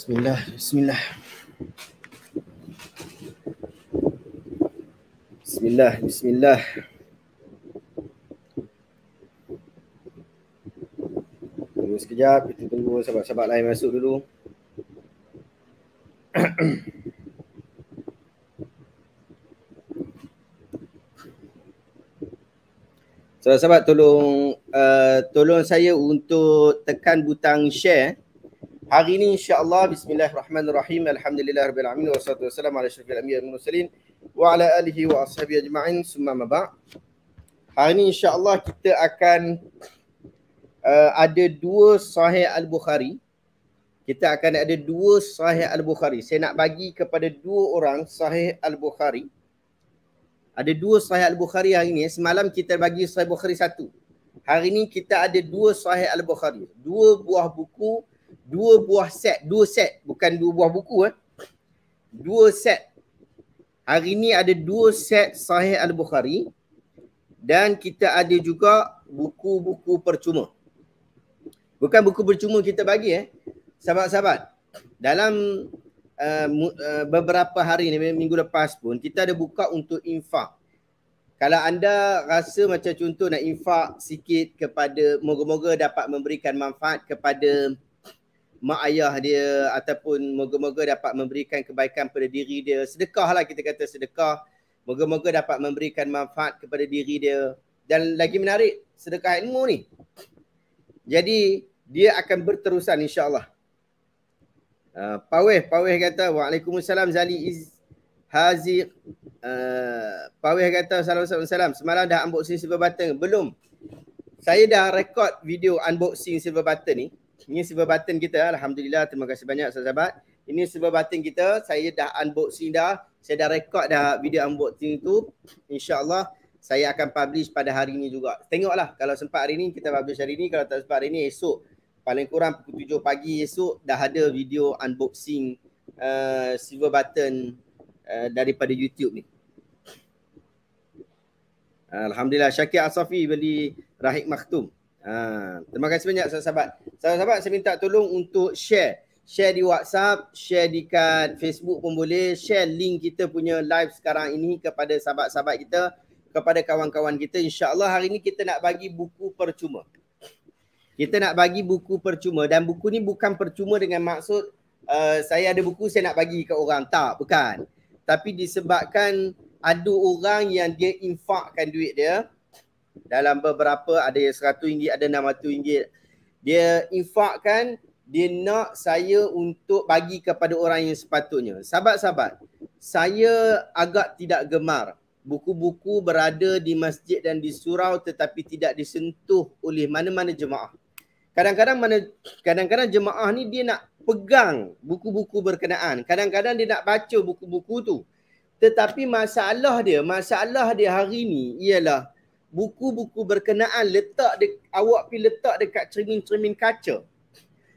Bismillah, bismillah. Bismillah, bismillah. Tunggu sekejap, kita tunggu sahabat-sahabat lain masuk dulu. Sahabat-sahabat tolong uh, tolong saya untuk tekan butang share Hari ini insya-Allah bismillahirrahmanirrahim. Alhamdulillah rabbil alamin wassalatu wassalamu ala asyrafil anbiya wal mursalin wa ala alihi wa ashabihi ajma'in. Summa ma ba'. Hari ini insya-Allah kita akan uh, ada dua sahih al-Bukhari. Kita akan ada dua sahih al-Bukhari. Saya nak bagi kepada dua orang sahih al-Bukhari. Ada dua sahih al-Bukhari hari ini. Semalam kita bagi sahih Al Bukhari satu. Hari ini kita ada dua sahih al-Bukhari. Dua buah buku dua buah set, dua set bukan dua buah buku eh. Dua set. Hari ni ada dua set Sahih Al-Bukhari dan kita ada juga buku-buku percuma. Bukan buku percuma kita bagi eh. Sahabat-sahabat, dalam uh, uh, beberapa hari ni minggu lepas pun kita ada buka untuk infak. Kalau anda rasa macam contoh nak infak sikit kepada moga-moga dapat memberikan manfaat kepada mak ayah dia ataupun moga-moga dapat memberikan kebaikan kepada diri dia. Sedekah lah kita kata sedekah. Moga-moga dapat memberikan manfaat kepada diri dia. Dan lagi menarik sedekah ilmu ni. Jadi dia akan berterusan insyaAllah. Uh, Paweh, Paweh kata Waalaikumsalam Zali Iz Haziq uh, ah, Paweh kata Assalamualaikum Semalam dah unboxing silver button Belum Saya dah rekod video unboxing silver button ni ini silver button kita. Alhamdulillah. Terima kasih banyak sahabat-sahabat. Ini silver button kita. Saya dah unboxing dah. Saya dah rekod dah video unboxing tu. InsyaAllah saya akan publish pada hari ini juga. Tengoklah kalau sempat hari ini kita publish hari ini. Kalau tak sempat hari ini esok paling kurang pukul 7 pagi esok dah ada video unboxing uh, silver button uh, daripada YouTube ni. Alhamdulillah Syakir Asafi beli Rahik Maktum. Ha, terima kasih banyak sahabat-sahabat. Sahabat-sahabat saya minta tolong untuk share. Share di WhatsApp, share di kat Facebook pun boleh. Share link kita punya live sekarang ini kepada sahabat-sahabat kita, kepada kawan-kawan kita. InsyaAllah hari ini kita nak bagi buku percuma. Kita nak bagi buku percuma dan buku ni bukan percuma dengan maksud uh, saya ada buku saya nak bagi ke orang. Tak, bukan. Tapi disebabkan ada orang yang dia infakkan duit dia dalam beberapa ada yang RM100 ada RM600 dia infakkan dia nak saya untuk bagi kepada orang yang sepatutnya sahabat-sahabat saya agak tidak gemar buku-buku berada di masjid dan di surau tetapi tidak disentuh oleh mana-mana jemaah kadang-kadang mana kadang-kadang jemaah ni dia nak pegang buku-buku berkenaan kadang-kadang dia nak baca buku-buku tu tetapi masalah dia masalah dia hari ni ialah buku-buku berkenaan letak dek awak pi letak dekat cermin-cermin kaca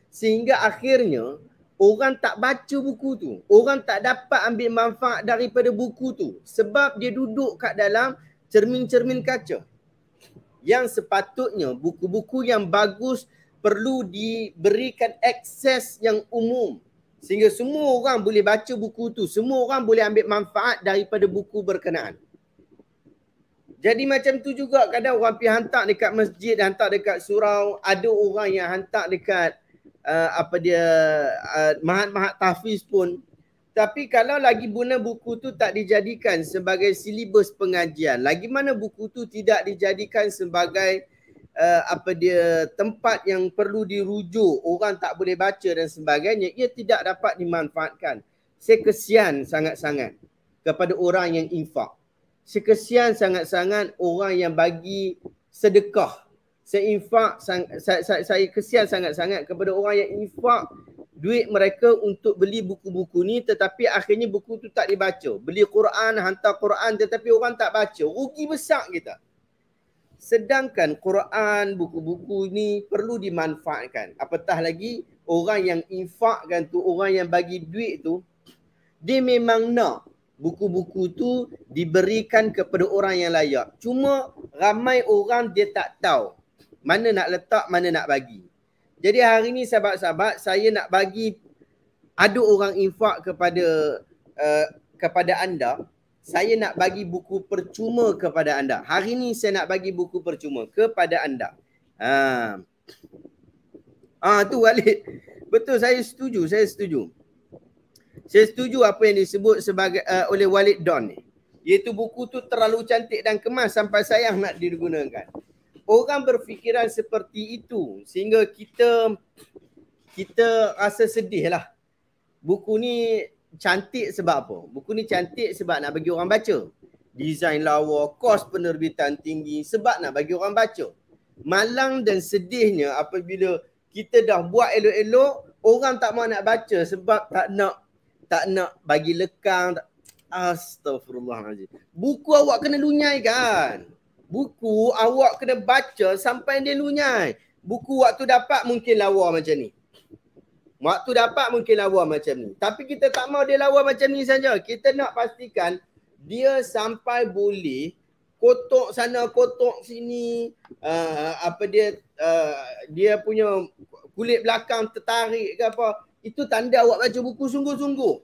sehingga akhirnya orang tak baca buku tu orang tak dapat ambil manfaat daripada buku tu sebab dia duduk kat dalam cermin-cermin kaca yang sepatutnya buku-buku yang bagus perlu diberikan akses yang umum sehingga semua orang boleh baca buku tu semua orang boleh ambil manfaat daripada buku berkenaan jadi macam tu juga kadang orang pergi hantar dekat masjid, hantar dekat surau, ada orang yang hantar dekat uh, apa dia uh, mahat-mahat tahfiz pun. Tapi kalau lagi guna buku tu tak dijadikan sebagai silibus pengajian, lagi mana buku tu tidak dijadikan sebagai uh, apa dia tempat yang perlu dirujuk, orang tak boleh baca dan sebagainya, ia tidak dapat dimanfaatkan. Saya kesian sangat-sangat kepada orang yang infak sekesian sangat-sangat orang yang bagi sedekah saya infak saya, saya, saya kesian sangat-sangat kepada orang yang infak duit mereka untuk beli buku-buku ni tetapi akhirnya buku tu tak dibaca beli Quran hantar Quran tetapi orang tak baca rugi besar kita sedangkan Quran buku-buku ni perlu dimanfaatkan apatah lagi orang yang infakkan tu orang yang bagi duit tu dia memang nak buku-buku tu diberikan kepada orang yang layak. Cuma ramai orang dia tak tahu mana nak letak, mana nak bagi. Jadi hari ni sahabat-sahabat saya nak bagi ada orang infak kepada uh, kepada anda, saya nak bagi buku percuma kepada anda. Hari ni saya nak bagi buku percuma kepada anda. Ha. Ah ha, tu Walid. Betul saya setuju, saya setuju saya setuju apa yang disebut sebagai uh, oleh Walid Don ni. Iaitu buku tu terlalu cantik dan kemas sampai sayang nak digunakan. Orang berfikiran seperti itu sehingga kita kita rasa sedih lah. Buku ni cantik sebab apa? Buku ni cantik sebab nak bagi orang baca. Design lawa, kos penerbitan tinggi sebab nak bagi orang baca. Malang dan sedihnya apabila kita dah buat elok-elok, orang tak mahu nak baca sebab tak nak tak nak bagi lekang tak... astagfirullahalazim buku awak kena lunyai kan buku awak kena baca sampai dia lunyai buku waktu dapat mungkin lawa macam ni waktu dapat mungkin lawa macam ni tapi kita tak mau dia lawa macam ni saja kita nak pastikan dia sampai boleh kotok sana kotok sini uh, apa dia uh, dia punya kulit belakang tertarik ke apa itu tanda awak baca buku sungguh-sungguh.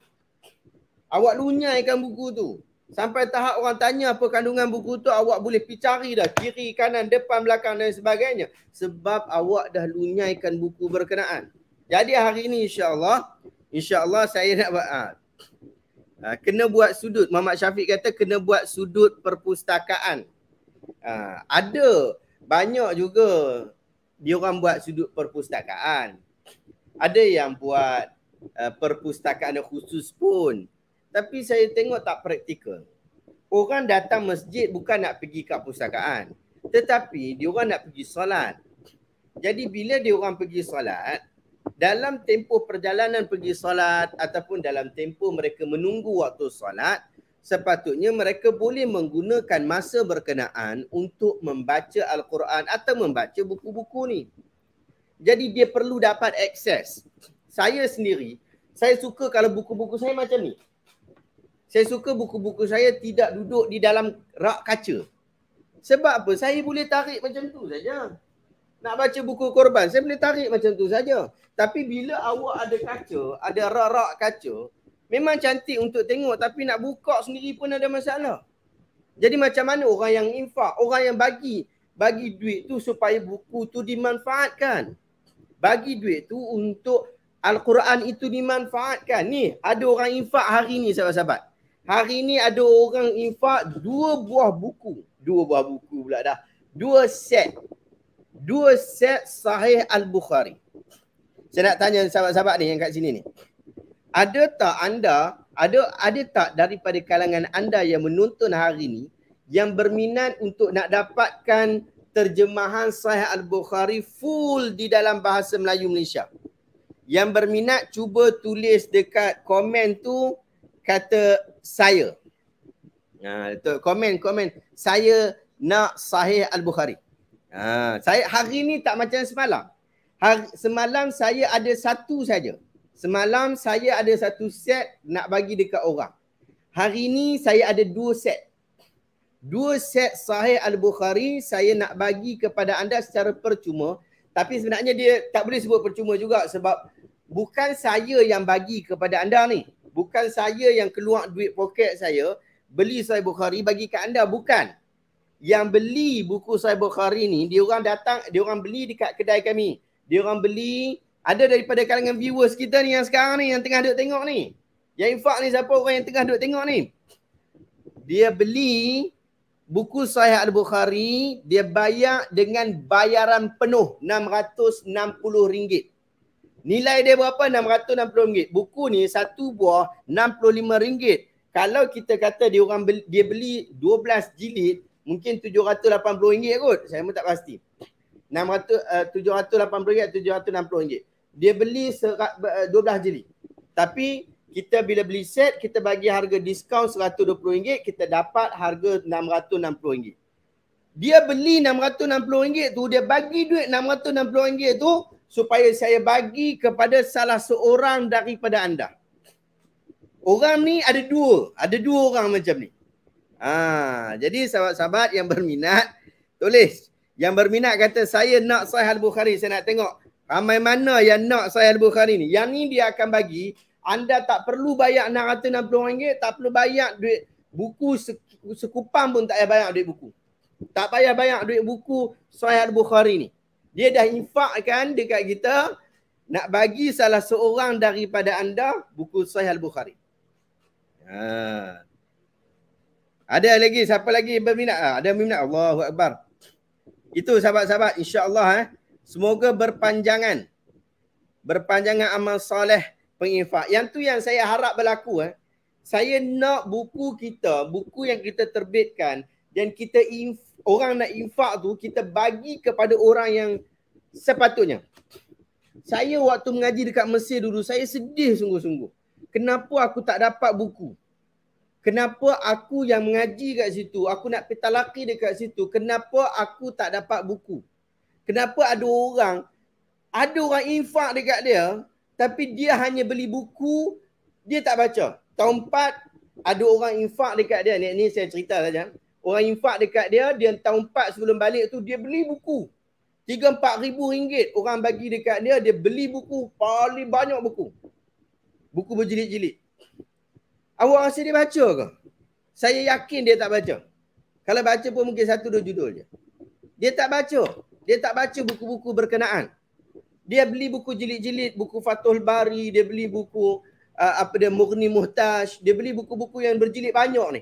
Awak lunyaikan buku tu. Sampai tahap orang tanya apa kandungan buku tu, awak boleh pergi cari dah kiri, kanan, depan, belakang dan sebagainya. Sebab awak dah lunyaikan buku berkenaan. Jadi hari ni insyaAllah, insyaAllah saya nak buat. Ha, kena buat sudut. Muhammad Syafiq kata kena buat sudut perpustakaan. Ha, ada banyak juga dia diorang buat sudut perpustakaan ada yang buat uh, perpustakaan khusus pun tapi saya tengok tak praktikal orang datang masjid bukan nak pergi kat pustakaan tetapi dia orang nak pergi solat jadi bila dia orang pergi solat dalam tempoh perjalanan pergi solat ataupun dalam tempoh mereka menunggu waktu solat sepatutnya mereka boleh menggunakan masa berkenaan untuk membaca al-Quran atau membaca buku-buku ni. Jadi dia perlu dapat akses. Saya sendiri, saya suka kalau buku-buku saya macam ni. Saya suka buku-buku saya tidak duduk di dalam rak kaca. Sebab apa? Saya boleh tarik macam tu saja. Nak baca buku korban, saya boleh tarik macam tu saja. Tapi bila awak ada kaca, ada rak-rak kaca, memang cantik untuk tengok tapi nak buka sendiri pun ada masalah. Jadi macam mana orang yang infak, orang yang bagi bagi duit tu supaya buku tu dimanfaatkan bagi duit tu untuk Al-Quran itu dimanfaatkan. Ni ada orang infak hari ni sahabat-sahabat. Hari ni ada orang infak dua buah buku. Dua buah buku pula dah. Dua set. Dua set sahih Al-Bukhari. Saya nak tanya sahabat-sahabat ni yang kat sini ni. Ada tak anda, ada ada tak daripada kalangan anda yang menonton hari ni yang berminat untuk nak dapatkan terjemahan Sahih Al-Bukhari full di dalam bahasa Melayu Malaysia. Yang berminat cuba tulis dekat komen tu kata saya. Ha, tu, komen, komen. Saya nak Sahih Al-Bukhari. Ha, saya hari ni tak macam semalam. Hari, semalam saya ada satu saja. Semalam saya ada satu set nak bagi dekat orang. Hari ni saya ada dua set dua set sahih al-Bukhari saya nak bagi kepada anda secara percuma tapi sebenarnya dia tak boleh sebut percuma juga sebab bukan saya yang bagi kepada anda ni bukan saya yang keluar duit poket saya beli sahih Bukhari bagi ke anda bukan yang beli buku sahih Bukhari ni dia orang datang dia orang beli dekat kedai kami dia orang beli ada daripada kalangan viewers kita ni yang sekarang ni yang tengah duduk tengok ni yang infak ni siapa orang yang tengah duduk tengok ni dia beli buku Sahih Al-Bukhari dia bayar dengan bayaran penuh RM660. Nilai dia berapa? RM660. Buku ni satu buah RM65. Kalau kita kata dia orang beli, dia beli 12 jilid mungkin RM780 kot. Saya pun tak pasti. 600 780 eh, ringgit 760 ringgit. Dia beli 12 eh, jilid. Tapi kita bila beli set kita bagi harga diskaun RM120 kita dapat harga RM660. Dia beli RM660 tu dia bagi duit RM660 tu supaya saya bagi kepada salah seorang daripada anda. Orang ni ada dua, ada dua orang macam ni. Ha, jadi sahabat-sahabat yang berminat tulis. Yang berminat kata saya nak Sahih Al-Bukhari, saya nak tengok ramai mana yang nak Sahih Al-Bukhari ni. Yang ni dia akan bagi anda tak perlu bayar RM660, tak perlu bayar duit buku sekupang pun tak payah bayar duit buku. Tak payah bayar duit buku Sahih Al-Bukhari ni. Dia dah infak kan dekat kita nak bagi salah seorang daripada anda buku Sahih Al-Bukhari. Ha. Ada lagi siapa lagi berminat? Ha, ada berminat? Allahu Akbar. Itu sahabat-sahabat insya-Allah eh. Semoga berpanjangan berpanjangan amal soleh penginfak. Yang tu yang saya harap berlaku eh. Saya nak buku kita, buku yang kita terbitkan dan kita inf- orang nak infak tu kita bagi kepada orang yang sepatutnya. Saya waktu mengaji dekat Mesir dulu saya sedih sungguh-sungguh. Kenapa aku tak dapat buku? Kenapa aku yang mengaji dekat situ, aku nak petalaki dekat situ, kenapa aku tak dapat buku? Kenapa ada orang ada orang infak dekat dia, tapi dia hanya beli buku dia tak baca tahun 4 ada orang infak dekat dia ni, ni saya cerita saja orang infak dekat dia dia tahun 4 sebelum balik tu dia beli buku 3-4 ribu ringgit orang bagi dekat dia dia beli buku paling banyak buku buku berjilid-jilid awak rasa dia baca ke? saya yakin dia tak baca kalau baca pun mungkin satu dua judul je dia tak baca dia tak baca buku-buku berkenaan dia beli buku jilid-jilid buku Fathul Bari dia beli buku uh, apa dia Mughni Muhtaj dia beli buku-buku yang berjilid banyak ni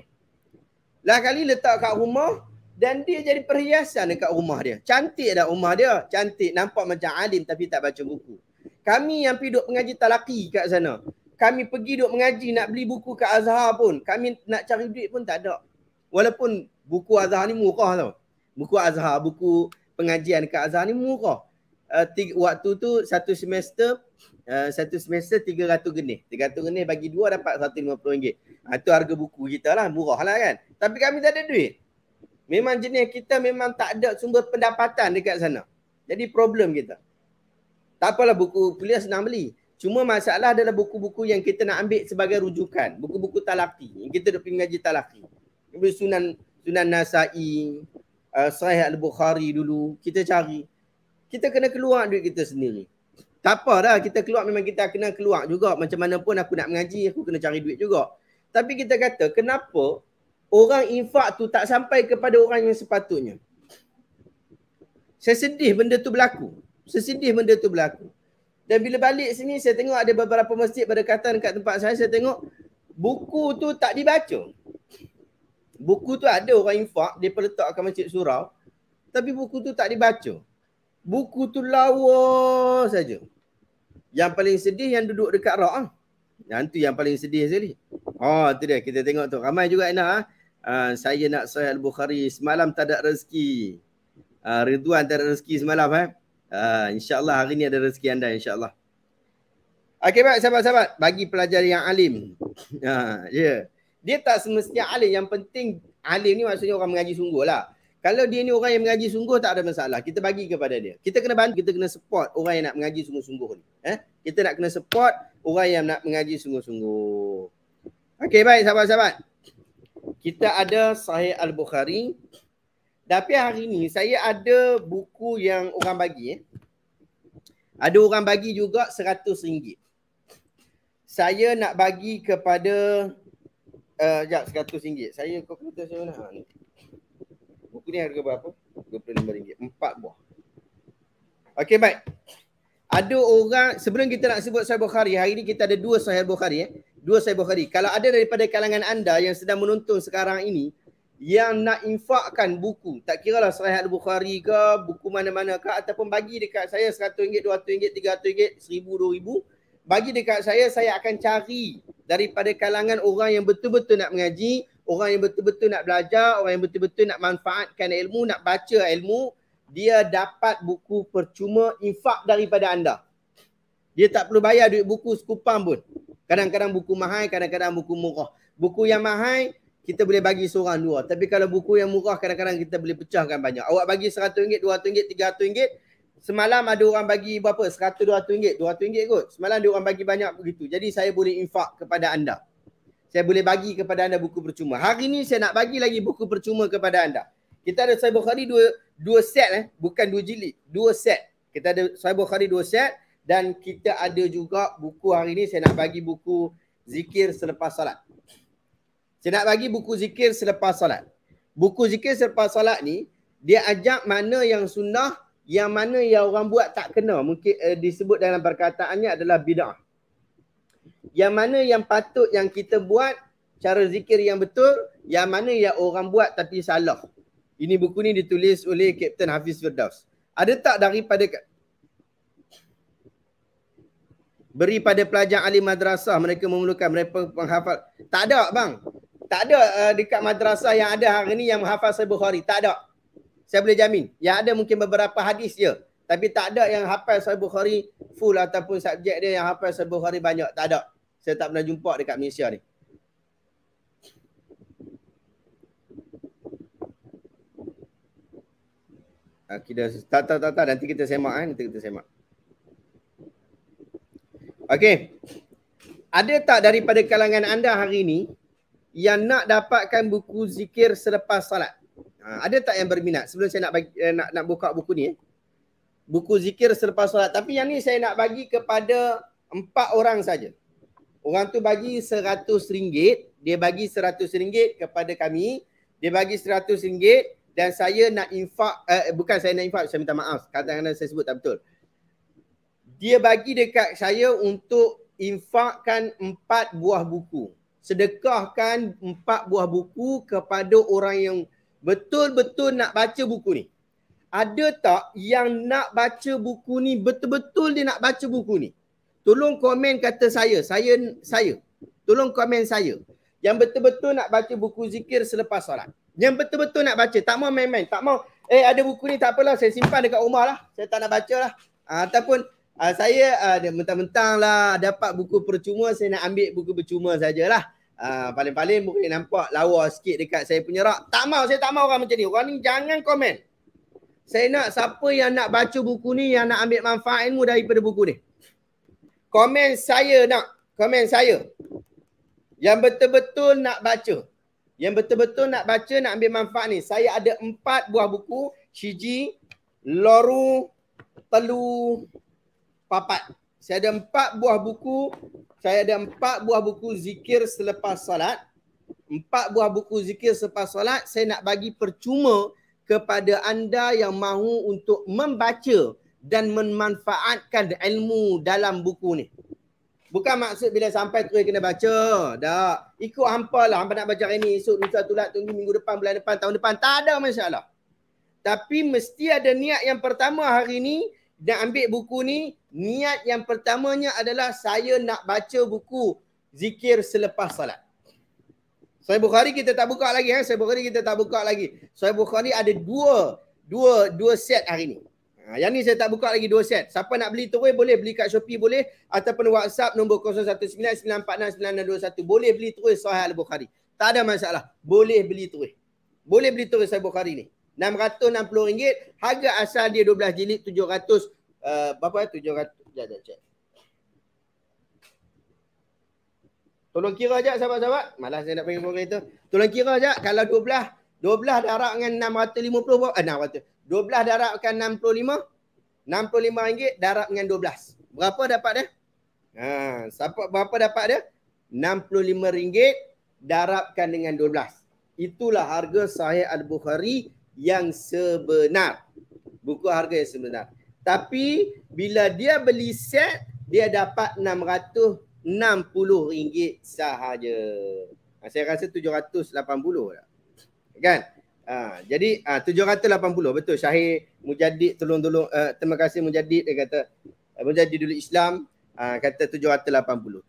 lah kali letak kat rumah dan dia jadi perhiasan dekat rumah dia cantik dah rumah dia cantik nampak macam alim tapi tak baca buku kami yang pergi duk mengaji talaki kat sana kami pergi duk mengaji nak beli buku kat Azhar pun kami nak cari duit pun tak ada walaupun buku Azhar ni murah tau buku Azhar buku pengajian kat Azhar ni murah Uh, tiga, waktu tu satu semester uh, satu semester tiga 300 genih. 300 genih bagi dua dapat puluh ringgit. Ha, ah, itu harga buku kita lah. Murah lah kan. Tapi kami tak ada duit. Memang jenis kita memang tak ada sumber pendapatan dekat sana. Jadi problem kita. Tak apalah buku kuliah senang beli. Cuma masalah adalah buku-buku yang kita nak ambil sebagai rujukan. Buku-buku talaki. Yang kita dah pergi ngaji talaki. Sunan, Sunan Nasai, uh, Sahih Al-Bukhari dulu. Kita cari kita kena keluar duit kita sendiri. Tak apa dah, kita keluar memang kita kena keluar juga. Macam mana pun aku nak mengaji, aku kena cari duit juga. Tapi kita kata, kenapa orang infak tu tak sampai kepada orang yang sepatutnya? Saya sedih benda tu berlaku. Saya sedih benda tu berlaku. Dan bila balik sini, saya tengok ada beberapa masjid berdekatan kat tempat saya, saya tengok buku tu tak dibaca. Buku tu ada orang infak, dia peletakkan masjid surau. Tapi buku tu tak dibaca buku tu lawa saja. Yang paling sedih yang duduk dekat rak ah. Yang tu yang paling sedih sekali. Oh, tu dia kita tengok tu. Ramai juga Ina ah. Uh, saya nak Sahih Al-Bukhari semalam tak ada rezeki. Uh, Ridwan tak ada rezeki semalam eh. Ah, Insya Allah hari ni ada rezeki anda Insya Allah. Okay baik sahabat-sahabat. Bagi pelajar yang alim. Uh, yeah. Dia tak semestinya alim. Yang penting alim ni maksudnya orang mengaji sungguh lah. Kalau dia ni orang yang mengaji sungguh tak ada masalah. Kita bagi kepada dia. Kita kena bantu, kita kena support orang yang nak mengaji sungguh-sungguh ni. Eh? Kita nak kena support orang yang nak mengaji sungguh-sungguh. Okay baik sahabat-sahabat. Kita ada Sahih Al-Bukhari. Tapi hari ni saya ada buku yang orang bagi. Eh? Ada orang bagi juga seratus 100 Saya nak bagi kepada uh, sekejap RM100. Saya kau kata saya nak buku ni harga berapa? RM25. Empat buah. Okay baik. Ada orang sebelum kita nak sebut Sahih Bukhari, hari ni kita ada dua Sahih Bukhari eh. Dua Sahih Bukhari. Kalau ada daripada kalangan anda yang sedang menonton sekarang ini yang nak infakkan buku, tak kiralah Sahih bukhari ke, buku mana-mana ke ataupun bagi dekat saya RM100, RM200, RM300, RM1000, bagi dekat saya saya akan cari daripada kalangan orang yang betul-betul nak mengaji orang yang betul-betul nak belajar, orang yang betul-betul nak manfaatkan ilmu, nak baca ilmu, dia dapat buku percuma infak daripada anda. Dia tak perlu bayar duit buku sekupang pun. Kadang-kadang buku mahal, kadang-kadang buku murah. Buku yang mahal, kita boleh bagi seorang dua. Tapi kalau buku yang murah, kadang-kadang kita boleh pecahkan banyak. Awak bagi RM100, RM200, RM300. Semalam ada orang bagi berapa? RM100, RM200. RM200 kot. Semalam ada orang bagi banyak begitu. Jadi saya boleh infak kepada anda saya boleh bagi kepada anda buku percuma. Hari ni saya nak bagi lagi buku percuma kepada anda. Kita ada Sahih Bukhari dua, dua set eh. Bukan dua jilid. Dua set. Kita ada Sahih Bukhari dua set. Dan kita ada juga buku hari ni saya nak bagi buku zikir selepas salat. Saya nak bagi buku zikir selepas salat. Buku zikir selepas salat ni dia ajak mana yang sunnah yang mana yang orang buat tak kena. Mungkin eh, disebut dalam perkataannya adalah bid'ah yang mana yang patut yang kita buat cara zikir yang betul yang mana yang orang buat tapi salah ini buku ni ditulis oleh Kapten Hafiz Firdaus ada tak daripada beri pada pelajar alim madrasah mereka memerlukan mereka menghafal tak ada bang tak ada uh, dekat madrasah yang ada hari ni yang menghafal Sahih Bukhari tak ada saya boleh jamin yang ada mungkin beberapa hadis je tapi tak ada yang hafal Sahih Bukhari full ataupun subjek dia yang hafal Sahih Bukhari banyak tak ada saya tak pernah jumpa dekat Malaysia ni. Kita tak tak tak tak nanti kita semak eh nanti kita semak. Okay, Ada tak daripada kalangan anda hari ini yang nak dapatkan buku zikir selepas salat? Ha, ada tak yang berminat sebelum saya nak bagi, eh, nak nak buka buku ni eh? Buku zikir selepas salat. Tapi yang ni saya nak bagi kepada empat orang saja. Orang tu bagi seratus ringgit, dia bagi seratus ringgit kepada kami, dia bagi seratus ringgit dan saya nak infak, uh, bukan saya nak infak, saya minta maaf. Kadang-kadang saya sebut tak betul. Dia bagi dekat saya untuk infakkan empat buah buku. Sedekahkan empat buah buku kepada orang yang betul-betul nak baca buku ni. Ada tak yang nak baca buku ni, betul-betul dia nak baca buku ni? Tolong komen kata saya. Saya saya. Tolong komen saya. Yang betul-betul nak baca buku zikir selepas solat. Yang betul-betul nak baca. Tak mau main-main. Tak mau. Eh ada buku ni tak apalah. Saya simpan dekat rumah lah. Saya tak nak baca lah. Uh, ataupun uh, saya uh, mentang-mentang lah dapat buku percuma. Saya nak ambil buku percuma sajalah. Uh, paling-paling boleh nampak lawa sikit dekat saya punya rak. Tak mau. Saya tak mau orang macam ni. Orang ni jangan komen. Saya nak siapa yang nak baca buku ni yang nak ambil manfaat ilmu daripada buku ni komen saya nak komen saya yang betul-betul nak baca yang betul-betul nak baca nak ambil manfaat ni saya ada empat buah buku Shiji Loru Telu Papat saya ada empat buah buku saya ada empat buah buku zikir selepas solat empat buah buku zikir selepas solat saya nak bagi percuma kepada anda yang mahu untuk membaca dan memanfaatkan ilmu dalam buku ni. Bukan maksud bila sampai tu kena baca. Dah. Ikut hampa lah. Hampa nak baca hari ni. Esok lusa tulak tunggu minggu depan, bulan depan, tahun depan. Tak ada masalah. Tapi mesti ada niat yang pertama hari ni dan ambil buku ni. Niat yang pertamanya adalah saya nak baca buku zikir selepas salat. Sahih Bukhari kita tak buka lagi. Eh? Sahih Bukhari kita tak buka lagi. Sahih Bukhari ada dua, dua, dua set hari ni. Ha, yang ni saya tak buka lagi dua set. Siapa nak beli terus boleh beli kat Shopee boleh ataupun WhatsApp nombor 019-946-9621. Boleh beli terus Sahih Al-Bukhari. Tak ada masalah. Boleh beli terus. Boleh beli terus Sahih Bukhari ni. RM660. Harga asal dia 12 jilid 700. Uh, eh, berapa? 700. Eh? Sekejap, sekejap, sekejap. Tolong kira sekejap sahabat-sahabat. Malah saya nak pergi orang kereta. Tolong kira sekejap kalau 12 12 darab dengan 650 berapa? Eh, 12 darabkan 65 65 ringgit darab dengan 12 berapa dapat dia ha siapa berapa dapat dia 65 ringgit darabkan dengan 12 itulah harga sahih al-bukhari yang sebenar buku harga yang sebenar tapi bila dia beli set dia dapat 660 ringgit sahaja ha, saya rasa 780 lah kan Ha, jadi ha, 780 betul Syahir Mujadid tolong-tolong uh, terima kasih Mujadid dia kata eh, Mujadid dulu Islam uh, kata 780. 780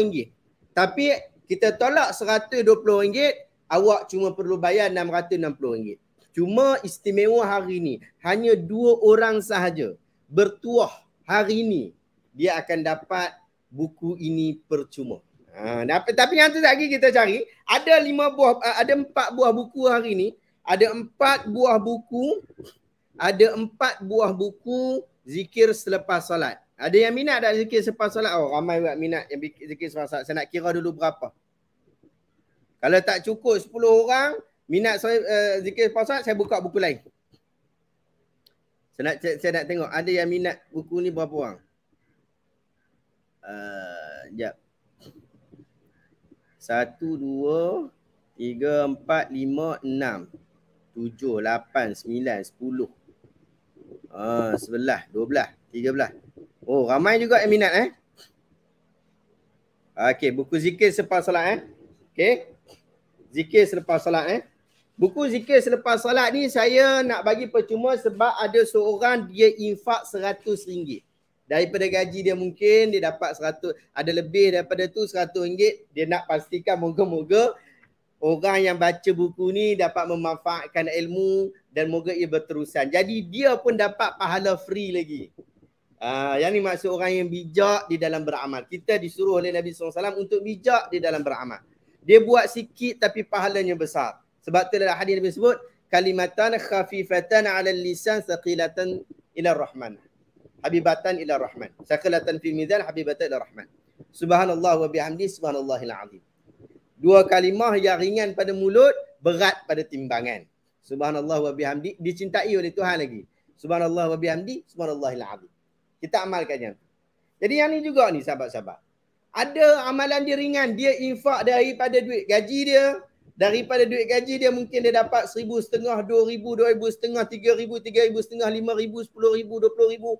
ringgit. Tapi kita tolak 120 ringgit awak cuma perlu bayar 660 ringgit. Cuma istimewa hari ini hanya dua orang sahaja bertuah hari ini dia akan dapat buku ini percuma tapi, ha, tapi yang tu lagi kita cari ada lima buah eh, ada empat buah buku hari ni ada empat buah buku ada empat buah buku zikir selepas solat ada yang minat tak zikir selepas solat oh ramai buat minat yang zikir selepas solat saya nak kira dulu berapa kalau tak cukup sepuluh orang minat uh, zikir selepas solat saya buka buku lain saya nak saya nak tengok ada yang minat buku ni berapa orang uh, jap satu, dua, tiga, empat, lima, enam, tujuh, lapan, sembilan, sepuluh. Haa, sebelah, dua belah, tiga belah. Oh, ramai juga yang minat eh. Okey, buku zikir selepas solat eh. Okey. Zikir selepas solat eh. Buku zikir selepas solat ni saya nak bagi percuma sebab ada seorang dia infak seratus ringgit daripada gaji dia mungkin dia dapat 100 ada lebih daripada tu 100 ringgit dia nak pastikan moga-moga orang yang baca buku ni dapat memanfaatkan ilmu dan moga ia berterusan. Jadi dia pun dapat pahala free lagi. Uh, yang ni maksud orang yang bijak di dalam beramal. Kita disuruh oleh Nabi SAW untuk bijak di dalam beramal. Dia buat sikit tapi pahalanya besar. Sebab tu dalam hadis Nabi sebut kalimatan khafifatan ala lisan saqilatan ila rahman habibatan ila rahman sakalatan fil mizan habibatan ila rahman subhanallah wa bihamdi subhanallahil azim dua kalimah yang ringan pada mulut berat pada timbangan subhanallah wa bihamdi dicintai oleh Tuhan lagi subhanallah wa bihamdi subhanallahil azim kita amalkannya jadi yang ni juga ni sahabat-sahabat ada amalan dia ringan dia infak daripada duit gaji dia daripada duit gaji dia mungkin dia dapat seribu setengah, dua ribu, dua ribu setengah, tiga ribu, tiga ribu setengah, lima ribu, sepuluh ribu, dua puluh ribu,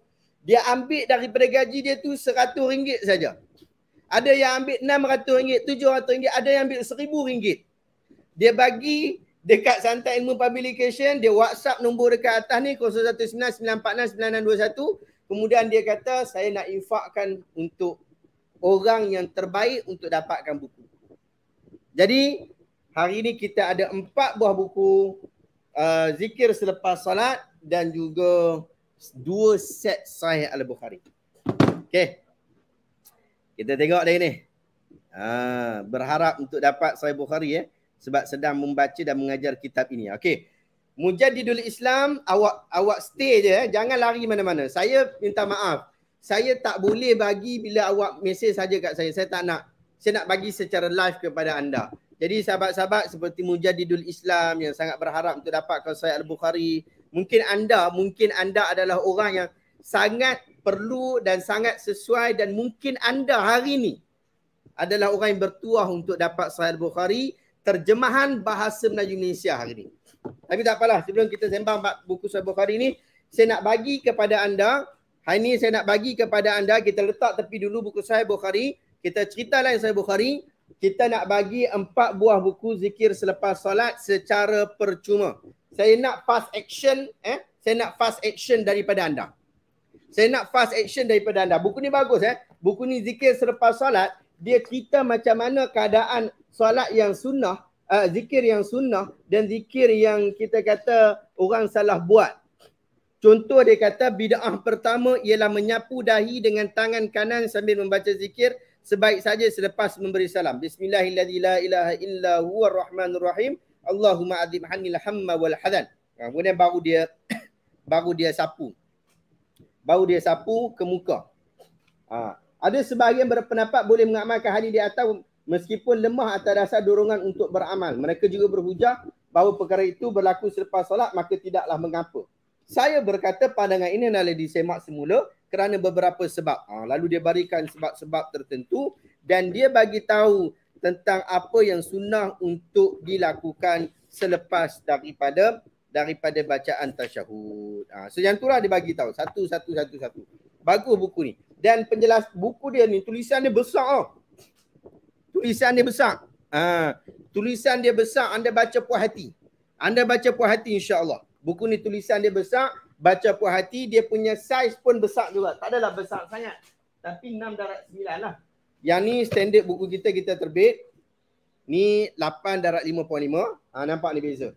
dia ambil daripada gaji dia tu rm ringgit saja. Ada yang ambil enam ringgit, tujuh rm ringgit, ada yang ambil seribu ringgit. Dia bagi dekat Santai Ilmu Publication, dia WhatsApp nombor dekat atas ni 019-946-9621. Kemudian dia kata saya nak infakkan untuk orang yang terbaik untuk dapatkan buku. Jadi hari ni kita ada empat buah buku uh, zikir selepas salat dan juga dua set sahih al-Bukhari. Okey. Kita tengok dari ni. Ha, berharap untuk dapat sahih Bukhari eh sebab sedang membaca dan mengajar kitab ini. Okey. Mujadidul Islam awak awak stay je eh jangan lari mana-mana. Saya minta maaf. Saya tak boleh bagi bila awak mesej saja kat saya. Saya tak nak saya nak bagi secara live kepada anda. Jadi sahabat-sahabat seperti Mujadidul Islam yang sangat berharap untuk dapat kau Al-Bukhari, mungkin anda mungkin anda adalah orang yang sangat perlu dan sangat sesuai dan mungkin anda hari ini adalah orang yang bertuah untuk dapat Sahih Bukhari terjemahan bahasa Melayu Indonesia hari ini. Tapi tak apalah sebelum kita sembang buku Sahih Bukhari ini saya nak bagi kepada anda hari ini saya nak bagi kepada anda kita letak tepi dulu buku Sahih Bukhari kita cerita lain Sahih Bukhari kita nak bagi empat buah buku zikir selepas solat secara percuma saya nak fast action eh saya nak fast action daripada anda saya nak fast action daripada anda buku ni bagus eh buku ni zikir selepas solat dia cerita macam mana keadaan solat yang sunnah uh, zikir yang sunnah dan zikir yang kita kata orang salah buat contoh dia kata bidah pertama ialah menyapu dahi dengan tangan kanan sambil membaca zikir sebaik saja selepas memberi salam bismillahirrahmanirrahim Allahumma adim hanil hamma wal hadan. Ha, kemudian baru dia baru dia sapu. Baru dia sapu ke muka. Ha, ada sebahagian berpendapat boleh mengamalkan hadis di atas meskipun lemah atau dasar dorongan untuk beramal. Mereka juga berhujah bahawa perkara itu berlaku selepas solat maka tidaklah mengapa. Saya berkata pandangan ini adalah disemak semula kerana beberapa sebab. Ha, lalu dia berikan sebab-sebab tertentu dan dia bagi tahu tentang apa yang sunnah untuk dilakukan selepas daripada daripada bacaan tasyahud. Ha, so yang itulah dia bagi tahu satu satu satu satu. Bagus buku ni. Dan penjelas buku dia ni tulisan dia besar oh. Tulisan dia besar. Ha, tulisan dia besar anda baca puas hati. Anda baca puas hati insya-Allah. Buku ni tulisan dia besar, baca puas hati, dia punya saiz pun besar juga. Tak adalah besar sangat. Tapi 6 darat 9 lah. Yang ni standard buku kita kita terbit. Ni 8 darat 5.5. Ha, nampak ni beza.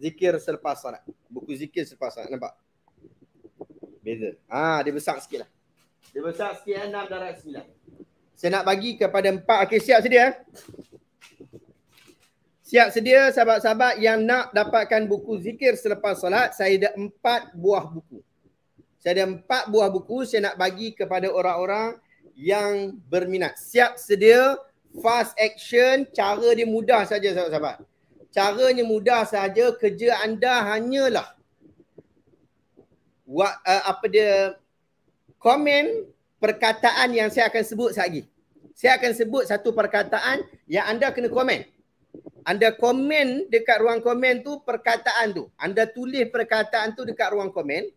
Zikir selepas salat. Buku zikir selepas salat. Nampak? Beza. Ha, dia besar sikit lah. Dia besar sikit eh, 6 darat 9. Saya nak bagi kepada 4. Okey siap sedia. Eh? Siap sedia sahabat-sahabat yang nak dapatkan buku zikir selepas salat. Saya ada 4 buah buku. Saya ada 4 buah buku. Saya nak bagi kepada orang-orang yang berminat. Siap sedia, fast action, cara dia mudah saja sahabat-sahabat. Caranya mudah saja, kerja anda hanyalah What, uh, eh, apa dia komen perkataan yang saya akan sebut sekejap lagi. Saya akan sebut satu perkataan yang anda kena komen. Anda komen dekat ruang komen tu perkataan tu. Anda tulis perkataan tu dekat ruang komen.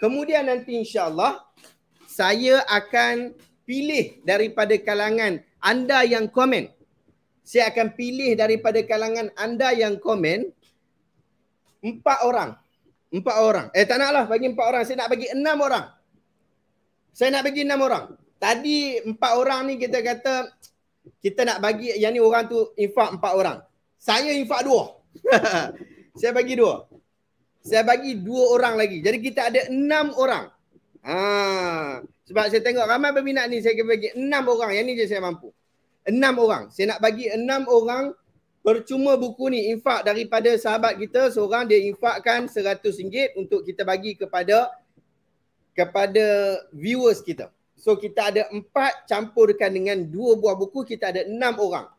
Kemudian nanti insya-Allah saya akan pilih daripada kalangan anda yang komen. Saya akan pilih daripada kalangan anda yang komen empat orang. Empat orang. Eh tak naklah bagi empat orang. Saya nak bagi enam orang. Saya nak bagi enam orang. Tadi empat orang ni kita kata kita nak bagi yang ni orang tu infak empat orang. Saya infak dua. saya bagi dua. Saya bagi dua orang lagi. Jadi kita ada enam orang. Ha. Sebab saya tengok ramai peminat ni saya bagi enam orang. Yang ni je saya mampu. Enam orang. Saya nak bagi enam orang percuma buku ni infak daripada sahabat kita seorang dia infakkan RM100 untuk kita bagi kepada kepada viewers kita. So kita ada empat campurkan dengan dua buah buku kita ada enam orang.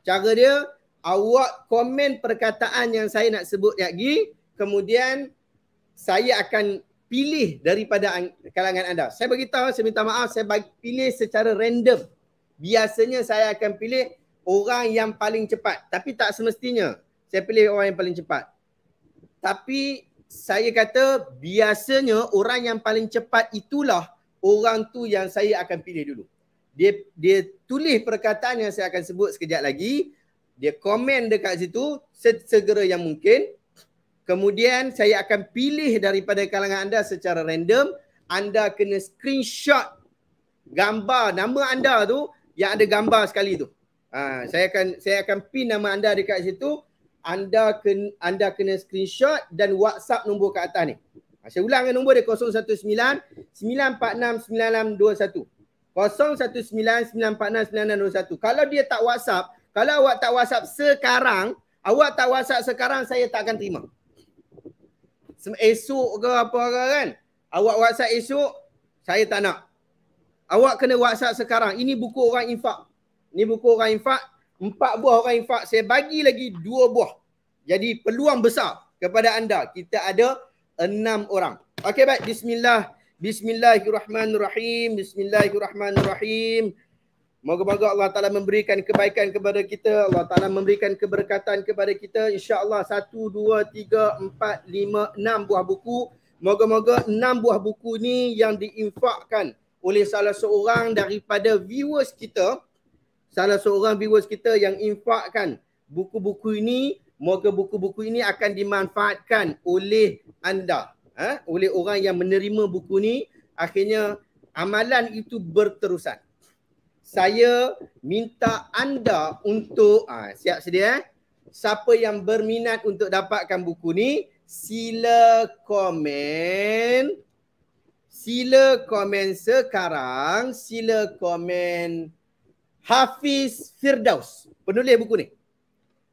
Cara dia awak komen perkataan yang saya nak sebut lagi kemudian saya akan pilih daripada kalangan anda. Saya beritahu, saya minta maaf, saya bagi pilih secara random. Biasanya saya akan pilih orang yang paling cepat. Tapi tak semestinya saya pilih orang yang paling cepat. Tapi saya kata biasanya orang yang paling cepat itulah orang tu yang saya akan pilih dulu. Dia dia tulis perkataan yang saya akan sebut sekejap lagi. Dia komen dekat situ segera yang mungkin. Kemudian saya akan pilih daripada kalangan anda secara random. Anda kena screenshot gambar nama anda tu yang ada gambar sekali tu. Ha, saya akan saya akan pin nama anda dekat situ. Anda kena, anda kena screenshot dan WhatsApp nombor kat atas ni. Ha, saya ulang nombor dia 019 946 9621. 019-946-9621. Kalau dia tak WhatsApp, kalau awak tak WhatsApp sekarang, awak tak WhatsApp sekarang, saya tak akan terima esok ke apa ke kan. Awak WhatsApp esok, saya tak nak. Awak kena WhatsApp sekarang. Ini buku orang infak. Ini buku orang infak. Empat buah orang infak. Saya bagi lagi dua buah. Jadi peluang besar kepada anda. Kita ada enam orang. Okey baik. Bismillah. Bismillahirrahmanirrahim. Bismillahirrahmanirrahim. Bismillahirrahmanirrahim. Moga-moga Allah Ta'ala memberikan kebaikan kepada kita. Allah Ta'ala memberikan keberkatan kepada kita. Insya Allah satu, dua, tiga, empat, lima, enam buah buku. Moga-moga enam buah buku ni yang diinfakkan oleh salah seorang daripada viewers kita. Salah seorang viewers kita yang infakkan buku-buku ini. Moga buku-buku ini akan dimanfaatkan oleh anda. Ha? Oleh orang yang menerima buku ni. Akhirnya amalan itu berterusan saya minta anda untuk ha, siap sedia eh siapa yang berminat untuk dapatkan buku ni sila komen sila komen sekarang sila komen Hafiz Firdaus penulis buku ni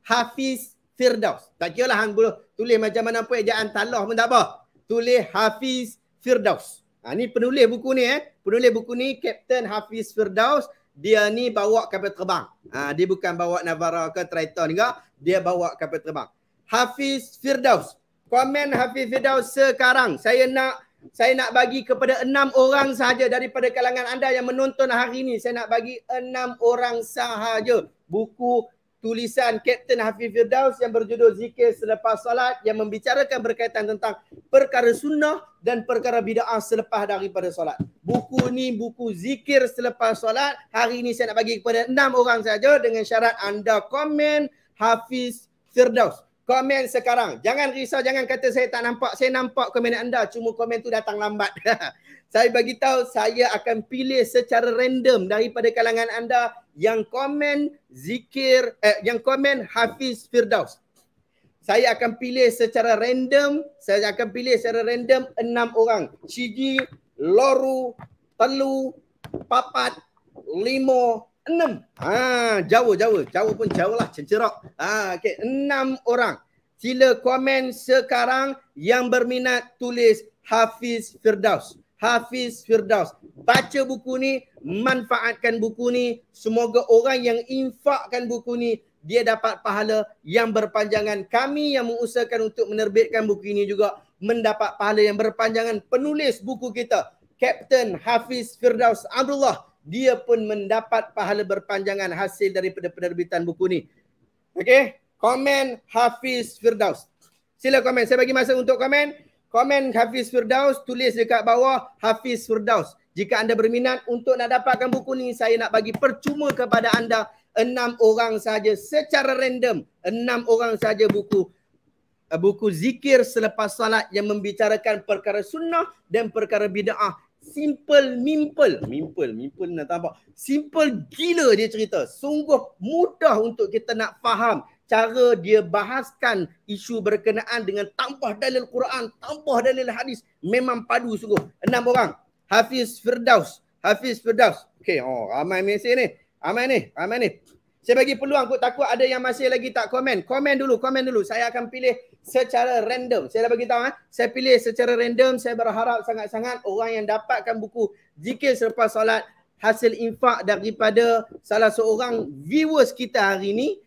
Hafiz Firdaus tak kiralah hang boleh tulis macam mana pun ejaan talah pun tak apa tulis Hafiz Firdaus ha, ni penulis buku ni eh penulis buku ni Captain Hafiz Firdaus dia ni bawa kapal terbang. Ha, dia bukan bawa Navara ke Triton ke. Dia bawa kapal terbang. Hafiz Firdaus. Komen Hafiz Firdaus sekarang. Saya nak saya nak bagi kepada enam orang sahaja daripada kalangan anda yang menonton hari ini. Saya nak bagi enam orang sahaja buku tulisan Kapten Hafiz Firdaus yang berjudul Zikir Selepas Salat yang membicarakan berkaitan tentang perkara sunnah dan perkara bid'ah selepas daripada solat. Buku ni buku zikir selepas solat. Hari ini saya nak bagi kepada enam orang saja dengan syarat anda komen Hafiz Firdaus. Komen sekarang. Jangan risau, jangan kata saya tak nampak. Saya nampak komen anda. Cuma komen tu datang lambat. saya bagi tahu saya akan pilih secara random daripada kalangan anda yang komen zikir, eh, yang komen Hafiz Firdaus saya akan pilih secara random saya akan pilih secara random enam orang Cigi, Loru, Telu, Papat, Limo, enam. Ha, Jawa, Jawa. Jawa pun Jawa lah. Cencerok. Ha, okay. Enam orang. Sila komen sekarang yang berminat tulis Hafiz Firdaus. Hafiz Firdaus. Baca buku ni, manfaatkan buku ni. Semoga orang yang infakkan buku ni dia dapat pahala yang berpanjangan. Kami yang mengusahakan untuk menerbitkan buku ini juga mendapat pahala yang berpanjangan. Penulis buku kita, Captain Hafiz Firdaus Abdullah, dia pun mendapat pahala berpanjangan hasil daripada penerbitan buku ini. Okey, komen Hafiz Firdaus. Sila komen. Saya bagi masa untuk komen. Komen Hafiz Firdaus, tulis dekat bawah Hafiz Firdaus. Jika anda berminat untuk nak dapatkan buku ni, saya nak bagi percuma kepada anda enam orang saja secara random enam orang saja buku eh, buku zikir selepas salat yang membicarakan perkara sunnah dan perkara bid'ah simple mimple, mimple, mimple. nak tampak simple gila dia cerita sungguh mudah untuk kita nak faham cara dia bahaskan isu berkenaan dengan tambah dalil Quran tambah dalil hadis memang padu sungguh enam orang Hafiz Firdaus Hafiz Firdaus Okay, oh ramai mesej ni Ramai ni, ramai ni. Saya bagi peluang kot takut ada yang masih lagi tak komen. Komen dulu, komen dulu. Saya akan pilih secara random. Saya dah bagi tahu ha? Saya pilih secara random. Saya berharap sangat-sangat orang yang dapatkan buku zikir selepas solat hasil infak daripada salah seorang viewers kita hari ini,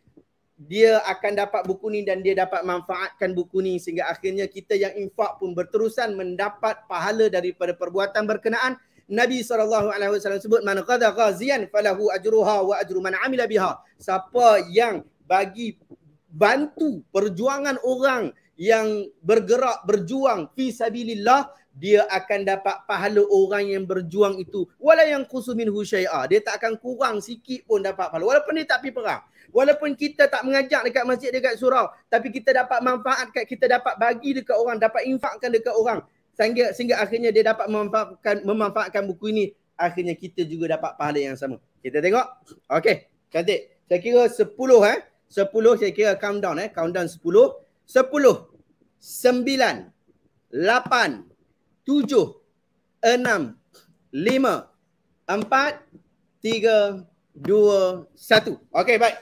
dia akan dapat buku ni dan dia dapat manfaatkan buku ni sehingga akhirnya kita yang infak pun berterusan mendapat pahala daripada perbuatan berkenaan. Nabi sallallahu alaihi wasallam sebut man qada ghazian falahu ajruha wa ajru man amila biha. Siapa yang bagi bantu perjuangan orang yang bergerak berjuang fi sabilillah dia akan dapat pahala orang yang berjuang itu wala yang kusumin husya'a dia tak akan kurang sikit pun dapat pahala walaupun dia tak pergi perang walaupun kita tak mengajak dekat masjid dekat surau tapi kita dapat manfaat kita dapat bagi dekat orang dapat infakkan dekat orang sehingga sehingga akhirnya dia dapat memanfaatkan memanfaatkan buku ini akhirnya kita juga dapat pahala yang sama kita tengok okey cantik saya kira sepuluh, eh Sepuluh. saya kira countdown eh countdown sepuluh. Sepuluh, sembilan, lapan, tujuh, enam, lima, empat, tiga, dua, satu. okey baik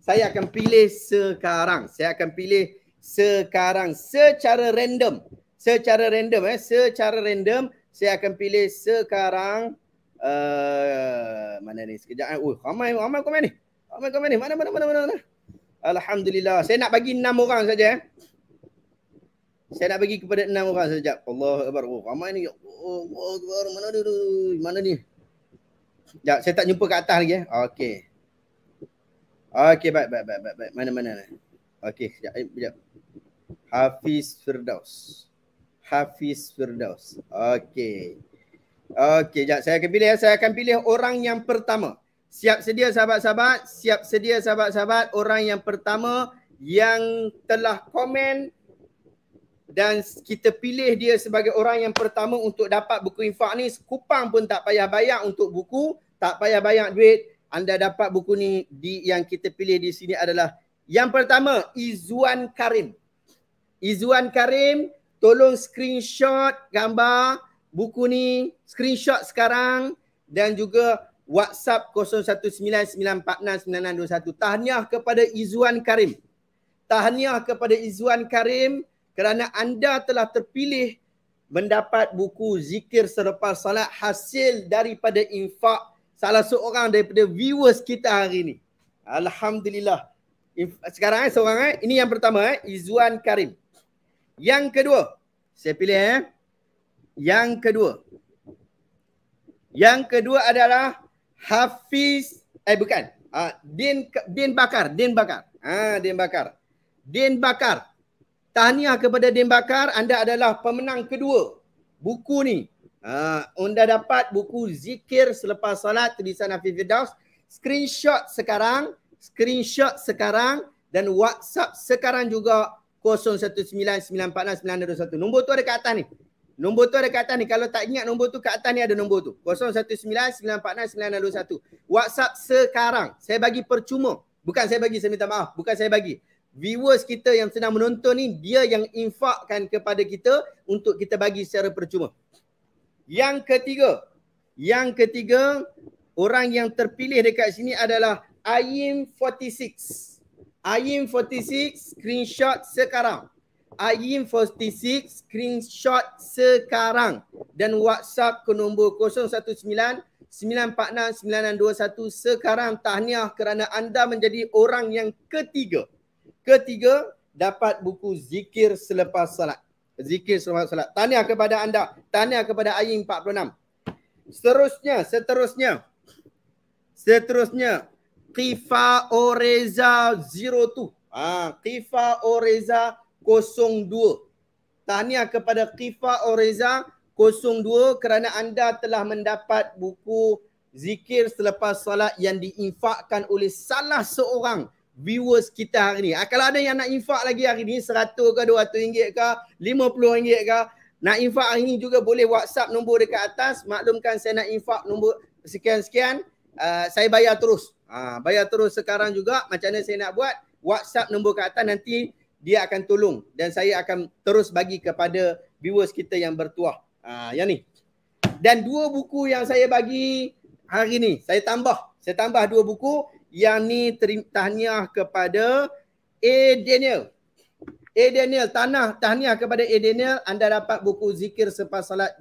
saya akan pilih sekarang saya akan pilih sekarang secara random secara random eh secara random saya akan pilih sekarang uh, mana ni sekejap eh oh, ramai ramai komen ni ramai komen ni mana mana mana mana, mana? alhamdulillah saya nak bagi enam orang saja eh saya nak bagi kepada enam orang sekejap Allahu akbar oh, ramai ni oh, Allahu akbar mana dia tu mana ni sekejap saya tak jumpa kat atas lagi eh okey okey baik baik baik baik mana mana ni okey sekejap eh, sekejap Hafiz Firdaus. Hafiz Firdaus. Okey. Okey, jap saya akan pilih ya. saya akan pilih orang yang pertama. Siap sedia sahabat-sahabat, siap sedia sahabat-sahabat, orang yang pertama yang telah komen dan kita pilih dia sebagai orang yang pertama untuk dapat buku infak ni kupang pun tak payah bayar untuk buku, tak payah bayar duit, anda dapat buku ni di yang kita pilih di sini adalah yang pertama Izwan Karim. Izwan Karim tolong screenshot gambar buku ni screenshot sekarang dan juga WhatsApp 0199469621 tahniah kepada Izzuan Karim tahniah kepada Izzuan Karim kerana anda telah terpilih mendapat buku zikir selepas salat hasil daripada infak salah seorang daripada viewers kita hari ini alhamdulillah sekarang eh seorang eh. ini yang pertama eh Izzuan Karim yang kedua. Saya pilih eh. Yang kedua. Yang kedua adalah Hafiz eh bukan. Uh, Din Din Bakar, Din Bakar. Ah uh, Din Bakar. Din Bakar. Tahniah kepada Din Bakar, anda adalah pemenang kedua buku ni. Uh, anda dapat buku zikir selepas solat di sana. Firdaus. Screenshot sekarang, screenshot sekarang dan WhatsApp sekarang juga 019-946-9021. Nombor tu ada kat atas ni. Nombor tu ada kat atas ni. Kalau tak ingat nombor tu kat atas ni ada nombor tu. 019-946-9021. WhatsApp sekarang. Saya bagi percuma. Bukan saya bagi, saya minta maaf. Bukan saya bagi. Viewers kita yang sedang menonton ni, dia yang infakkan kepada kita untuk kita bagi secara percuma. Yang ketiga. Yang ketiga, orang yang terpilih dekat sini adalah Ayim 46. Ayim 46 screenshot sekarang. Ayim 46 screenshot sekarang dan WhatsApp ke nombor 019 946-9621 sekarang tahniah kerana anda menjadi orang yang ketiga. Ketiga dapat buku zikir selepas salat. Zikir selepas salat. Tahniah kepada anda. Tahniah kepada Ayim 46. Seterusnya, seterusnya. Seterusnya, Qifa Oreza 02. Ah, Qifa Oreza 02. Tahniah kepada Qifa Oreza 02 kerana anda telah mendapat buku zikir selepas solat yang diinfakkan oleh salah seorang viewers kita hari ni. Ha, kalau ada yang nak infak lagi hari ni 100 ke 200 ringgit ke puluh ringgit ke nak infak hari ni juga boleh WhatsApp nombor dekat atas maklumkan saya nak infak nombor sekian-sekian uh, saya bayar terus Ha, bayar terus sekarang juga macam mana saya nak buat WhatsApp nombor kat atas nanti dia akan tolong dan saya akan terus bagi kepada viewers kita yang bertuah. Ha, yang ni. Dan dua buku yang saya bagi hari ni, saya tambah. Saya tambah dua buku. Yang ni tahniah kepada A. Daniel. A. Daniel, tanah tahniah kepada A. Daniel. Anda dapat buku Zikir Sepas Salat.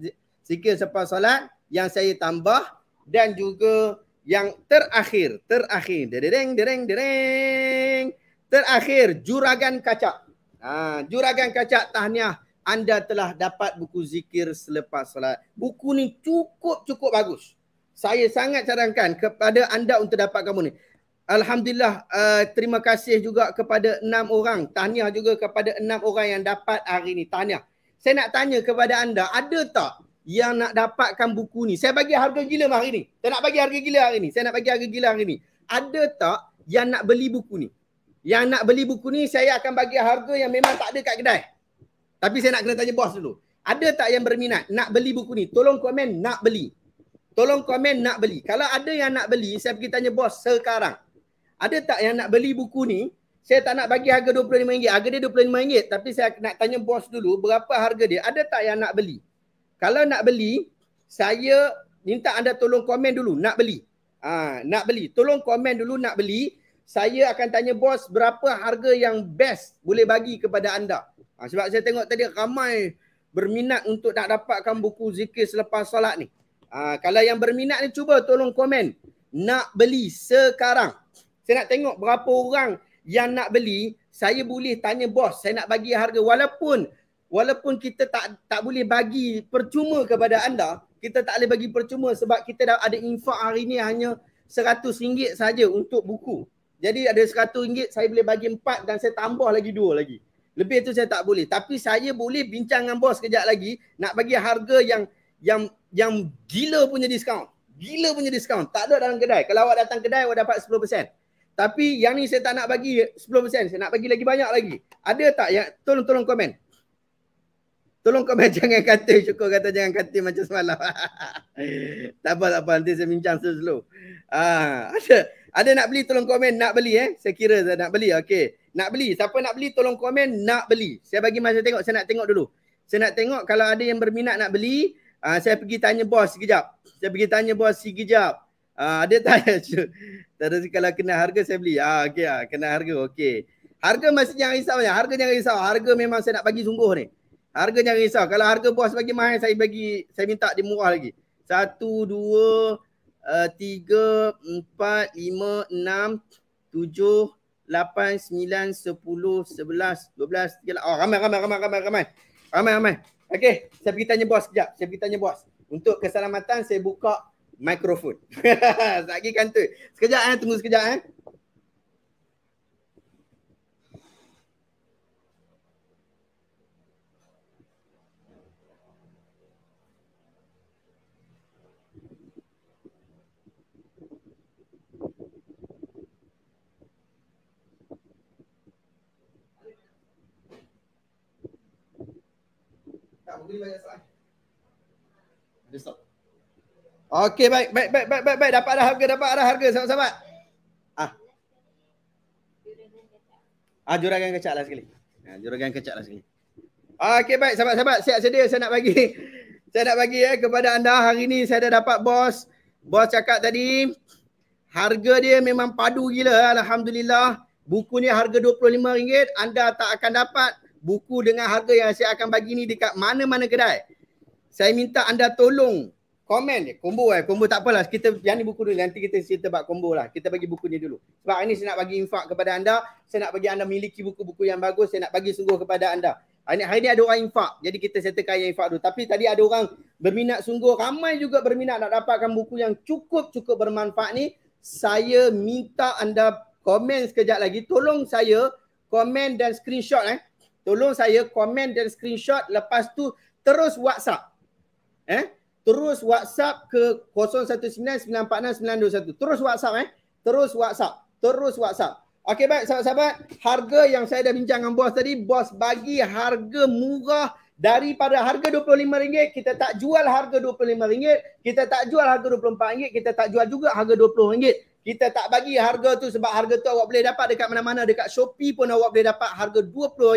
Zikir Sepas Salat yang saya tambah. Dan juga yang terakhir, terakhir, dereng, dereng, dereng, terakhir, juragan kacak. Ha, juragan kacak, tahniah anda telah dapat buku zikir selepas salat. Buku ni cukup-cukup bagus. Saya sangat cadangkan kepada anda untuk dapat kamu ni. Alhamdulillah, uh, terima kasih juga kepada enam orang. Tahniah juga kepada enam orang yang dapat hari ni. Tahniah. Saya nak tanya kepada anda, ada tak yang nak dapatkan buku ni. Saya bagi harga gila hari ni. Saya nak bagi harga gila hari ni. Saya nak bagi harga gila hari ni. Ada tak yang nak beli buku ni? Yang nak beli buku ni saya akan bagi harga yang memang tak ada kat kedai. Tapi saya nak kena tanya bos dulu. Ada tak yang berminat nak beli buku ni? Tolong komen nak beli. Tolong komen nak beli. Kalau ada yang nak beli, saya pergi tanya bos sekarang. Ada tak yang nak beli buku ni? Saya tak nak bagi harga RM25. Harga dia RM25. Tapi saya nak tanya bos dulu berapa harga dia. Ada tak yang nak beli? kalau nak beli saya minta anda tolong komen dulu nak beli ha, nak beli tolong komen dulu nak beli saya akan tanya bos berapa harga yang best boleh bagi kepada anda ha, sebab saya tengok tadi ramai berminat untuk nak dapatkan buku zikir selepas solat ni ha, kalau yang berminat ni cuba tolong komen nak beli sekarang saya nak tengok berapa orang yang nak beli saya boleh tanya bos saya nak bagi harga walaupun walaupun kita tak tak boleh bagi percuma kepada anda, kita tak boleh bagi percuma sebab kita dah ada infak hari ni hanya RM100 saja untuk buku. Jadi ada RM100 saya boleh bagi empat dan saya tambah lagi dua lagi. Lebih tu saya tak boleh. Tapi saya boleh bincang dengan bos kejap lagi nak bagi harga yang yang yang gila punya diskaun. Gila punya diskaun. Tak ada dalam kedai. Kalau awak datang kedai awak dapat 10%. Tapi yang ni saya tak nak bagi 10%. Saya nak bagi lagi banyak lagi. Ada tak yang tolong-tolong komen. Tolong komen jangan kata Syukur kata jangan kata macam semalam. tak apa tak apa nanti saya bincang slow. -slow. Ah, ada ada nak beli tolong komen nak beli eh. Saya kira saya nak beli. okay. Nak beli. Siapa nak beli tolong komen nak beli. Saya bagi masa tengok saya nak tengok dulu. Saya nak tengok kalau ada yang berminat nak beli, uh, saya pergi tanya bos sekejap. Saya pergi tanya bos sekejap. Uh, ada tanya. Terus kalau kena harga saya beli. Ah, okey ah, kena harga okay. Harga masih jangan risau. Ya. Harga jangan risau. Harga memang saya nak bagi sungguh ni. Harga jangan risau. Kalau harga bos bagi mahal saya bagi saya minta dia murah lagi. Satu, dua, uh, tiga, empat, lima, enam, tujuh, lapan, sembilan, sepuluh, sebelas, dua belas, tiga lah. Oh, ramai, ramai, ramai, ramai, ramai. Ramai, ramai. Okay, saya pergi tanya bos sekejap. Saya pergi tanya bos. Untuk keselamatan, saya buka mikrofon. Sagi kantor. Sekejap eh, tunggu sekejap eh. Okey baik baik baik baik baik baik dapat dah harga dapat dah harga sama-sama. Ah. Ah juragan kecak lah sekali. Ah juragan kecak lah sekali. Okey baik sahabat-sahabat siap sedia saya nak bagi saya nak bagi eh kepada anda hari ini saya dah dapat bos bos cakap tadi harga dia memang padu gila eh. alhamdulillah buku ni harga RM25 anda tak akan dapat buku dengan harga yang saya akan bagi ni dekat mana-mana kedai. Saya minta anda tolong komen je. Combo eh. kombo tak apalah. Kita yang ni buku dulu. Nanti kita cerita buat kombo lah. Kita bagi buku ni dulu. Sebab hari ni saya nak bagi infak kepada anda. Saya nak bagi anda miliki buku-buku yang bagus. Saya nak bagi sungguh kepada anda. Hari ni, hari ni ada orang infak. Jadi kita settlekan kaya infak dulu. Tapi tadi ada orang berminat sungguh. Ramai juga berminat nak dapatkan buku yang cukup-cukup bermanfaat ni. Saya minta anda komen sekejap lagi. Tolong saya komen dan screenshot eh tolong saya komen dan screenshot lepas tu terus WhatsApp. Eh, terus WhatsApp ke 0199469921. Terus WhatsApp eh. Terus WhatsApp. Terus WhatsApp. Okey baik sahabat-sahabat, harga yang saya dah bincang dengan bos tadi, bos bagi harga murah daripada harga RM25, kita tak jual harga RM25, kita tak jual harga RM24, kita tak jual juga harga RM20. Kita tak bagi harga tu sebab harga tu awak boleh dapat dekat mana-mana. Dekat Shopee pun awak boleh dapat harga RM20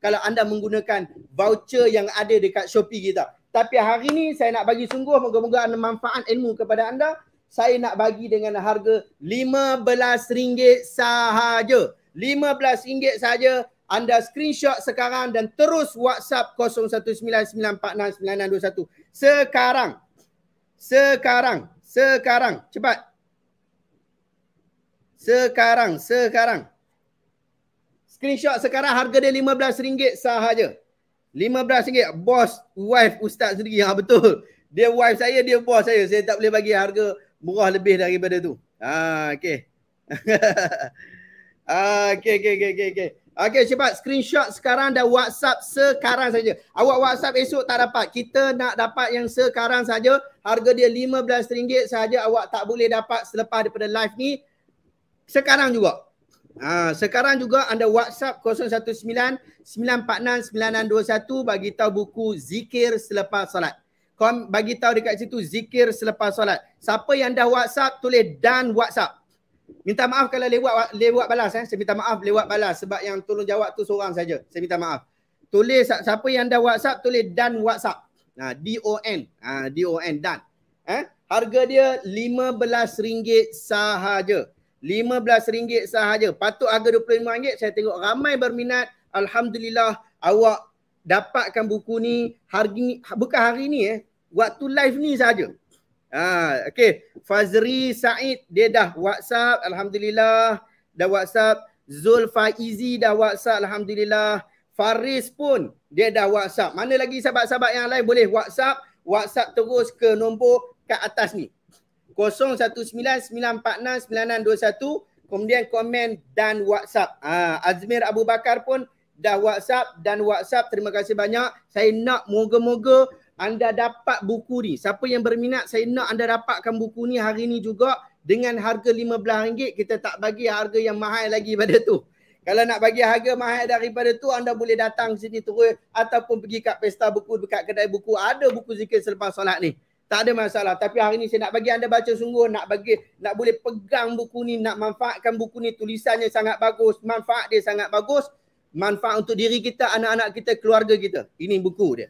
kalau anda menggunakan voucher yang ada dekat Shopee kita. Tapi hari ni saya nak bagi sungguh moga-moga ada manfaat ilmu kepada anda. Saya nak bagi dengan harga RM15 sahaja. RM15 sahaja anda screenshot sekarang dan terus WhatsApp 0199469621. Sekarang. Sekarang. Sekarang. Cepat. Sekarang, sekarang. Screenshot sekarang harga dia RM15 sahaja. RM15. Bos, wife, ustaz sendiri. Ha, betul. Dia wife saya, dia bos saya. Saya tak boleh bagi harga murah lebih daripada tu. Ha, okay. ha, okay, okay, okay, okay, okay. Okay, cepat screenshot sekarang dan WhatsApp sekarang saja. Awak WhatsApp esok tak dapat. Kita nak dapat yang sekarang saja. Harga dia RM15 saja. Awak tak boleh dapat selepas daripada live ni sekarang juga. Ha, sekarang juga anda WhatsApp 019-946-9621 bagi tahu buku Zikir Selepas Salat. Kau bagi tahu dekat situ Zikir Selepas Salat. Siapa yang dah WhatsApp tulis dan WhatsApp. Minta maaf kalau lewat lewat balas eh. Saya minta maaf lewat balas sebab yang tolong jawab tu seorang saja. Saya minta maaf. Tulis siapa yang dah WhatsApp tulis dan WhatsApp. Nah, ha, D O N. Ah, D O N dan. Eh, harga dia RM15 sahaja. RM15 sahaja. Patut harga RM25, saya tengok ramai berminat. Alhamdulillah awak dapatkan buku ni hari ni, bukan hari ni eh. Waktu live ni sahaja. Ha, okay. Fazri Said, dia dah WhatsApp. Alhamdulillah dah WhatsApp. Zulfa Izi dah WhatsApp. Alhamdulillah. Faris pun dia dah WhatsApp. Mana lagi sahabat-sahabat yang lain boleh WhatsApp. WhatsApp terus ke nombor kat atas ni. 0199469621 kemudian komen dan WhatsApp. Ha, Azmir Abu Bakar pun dah WhatsApp dan WhatsApp. Terima kasih banyak. Saya nak moga-moga anda dapat buku ni. Siapa yang berminat saya nak anda dapatkan buku ni hari ni juga dengan harga RM15 kita tak bagi harga yang mahal lagi pada tu. Kalau nak bagi harga mahal daripada tu anda boleh datang sini terus ataupun pergi kat pesta buku dekat kedai buku ada buku zikir selepas solat ni tak ada masalah tapi hari ni saya nak bagi anda baca sungguh nak bagi nak boleh pegang buku ni nak manfaatkan buku ni tulisannya sangat bagus manfaat dia sangat bagus manfaat untuk diri kita anak-anak kita keluarga kita ini buku dia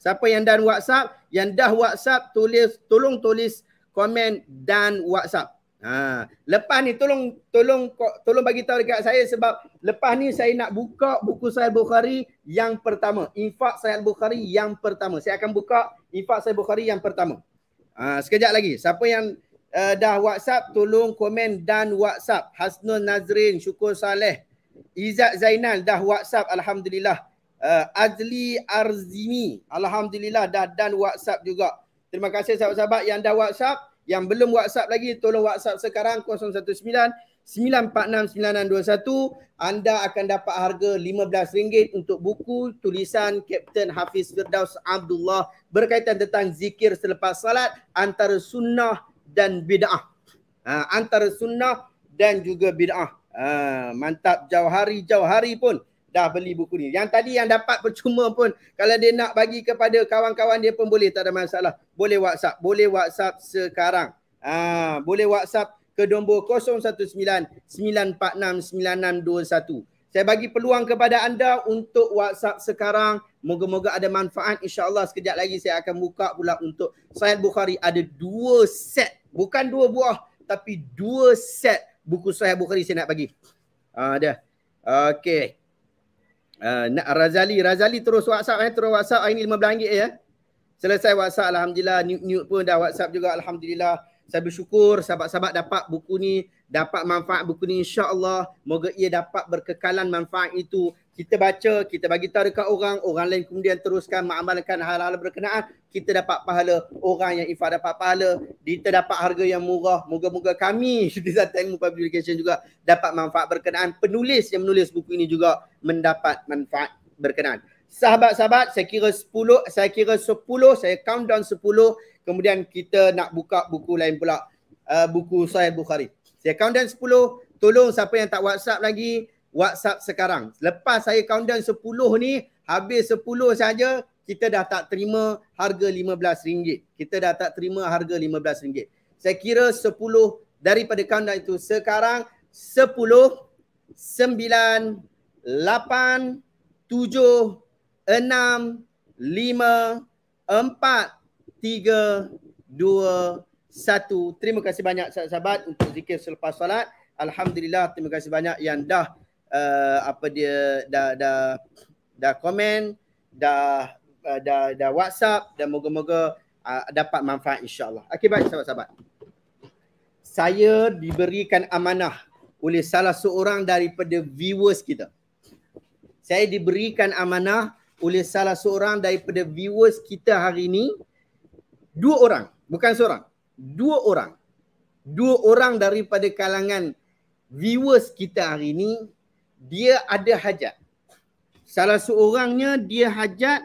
siapa yang dan WhatsApp yang dah WhatsApp tulis tolong tulis komen dan WhatsApp ha lepas ni tolong tolong tolong bagi tahu dekat saya sebab lepas ni saya nak buka buku Sahih Bukhari yang pertama infak Sahih Bukhari yang pertama saya akan buka infak Sahih Bukhari yang pertama. Ha, sekejap lagi. Siapa yang uh, dah WhatsApp, tolong komen dan WhatsApp. Hasnul Nazrin, Syukur Saleh. Izzat Zainal dah WhatsApp, Alhamdulillah. Uh, Azli Arzimi, Alhamdulillah dah dan WhatsApp juga. Terima kasih sahabat-sahabat yang dah WhatsApp. Yang belum WhatsApp lagi, tolong WhatsApp sekarang 019 946 anda akan dapat harga RM15 untuk buku tulisan Kapten Hafiz Firdaus Abdullah berkaitan tentang zikir selepas salat antara sunnah dan bid'ah. Ha, antara sunnah dan juga bid'ah. Ha, mantap jauh hari pun dah beli buku ni. Yang tadi yang dapat percuma pun kalau dia nak bagi kepada kawan-kawan dia pun boleh tak ada masalah. Boleh WhatsApp. Boleh WhatsApp sekarang. Ha, boleh WhatsApp ke nombor 019 946 9621. Saya bagi peluang kepada anda untuk WhatsApp sekarang. Moga-moga ada manfaat. InsyaAllah sekejap lagi saya akan buka pula untuk Sahih Bukhari. Ada dua set. Bukan dua buah. Tapi dua set buku Sahih Bukhari saya nak bagi. Ah, ada. Uh, okay. Uh, nak Razali. Razali terus WhatsApp. Eh. Terus WhatsApp. Ah, ini RM15 ya. Eh. Selesai WhatsApp. Alhamdulillah. Newt-newt pun dah WhatsApp juga. Alhamdulillah saya bersyukur sahabat-sahabat dapat buku ni dapat manfaat buku ni Insya Allah, moga ia dapat berkekalan manfaat itu kita baca kita bagi tahu dekat orang orang lain kemudian teruskan mengamalkan hal-hal berkenaan kita dapat pahala orang yang ifa dapat pahala kita dapat harga yang murah moga-moga kami Citizen Time Publication juga dapat manfaat berkenaan penulis yang menulis buku ini juga mendapat manfaat berkenaan Sahabat-sahabat, saya kira 10, saya kira 10, saya countdown 10, kemudian kita nak buka buku lain pula, uh, buku Sahih Bukhari. Saya countdown 10, tolong siapa yang tak WhatsApp lagi, WhatsApp sekarang. Lepas saya countdown 10 ni, habis 10 saja kita dah tak terima harga RM15. Kita dah tak terima harga RM15. Saya kira 10 daripada countdown itu sekarang 10 9 8 7 enam, lima, empat, tiga, dua, satu. Terima kasih banyak sahabat-sahabat untuk zikir selepas solat. Alhamdulillah terima kasih banyak yang dah uh, apa dia dah dah dah komen, dah uh, dah dah WhatsApp dan moga-moga uh, dapat manfaat insya-Allah. Okey baik sahabat-sahabat. Saya diberikan amanah oleh salah seorang daripada viewers kita. Saya diberikan amanah oleh salah seorang daripada viewers kita hari ini dua orang bukan seorang dua orang dua orang daripada kalangan viewers kita hari ini dia ada hajat salah seorangnya dia hajat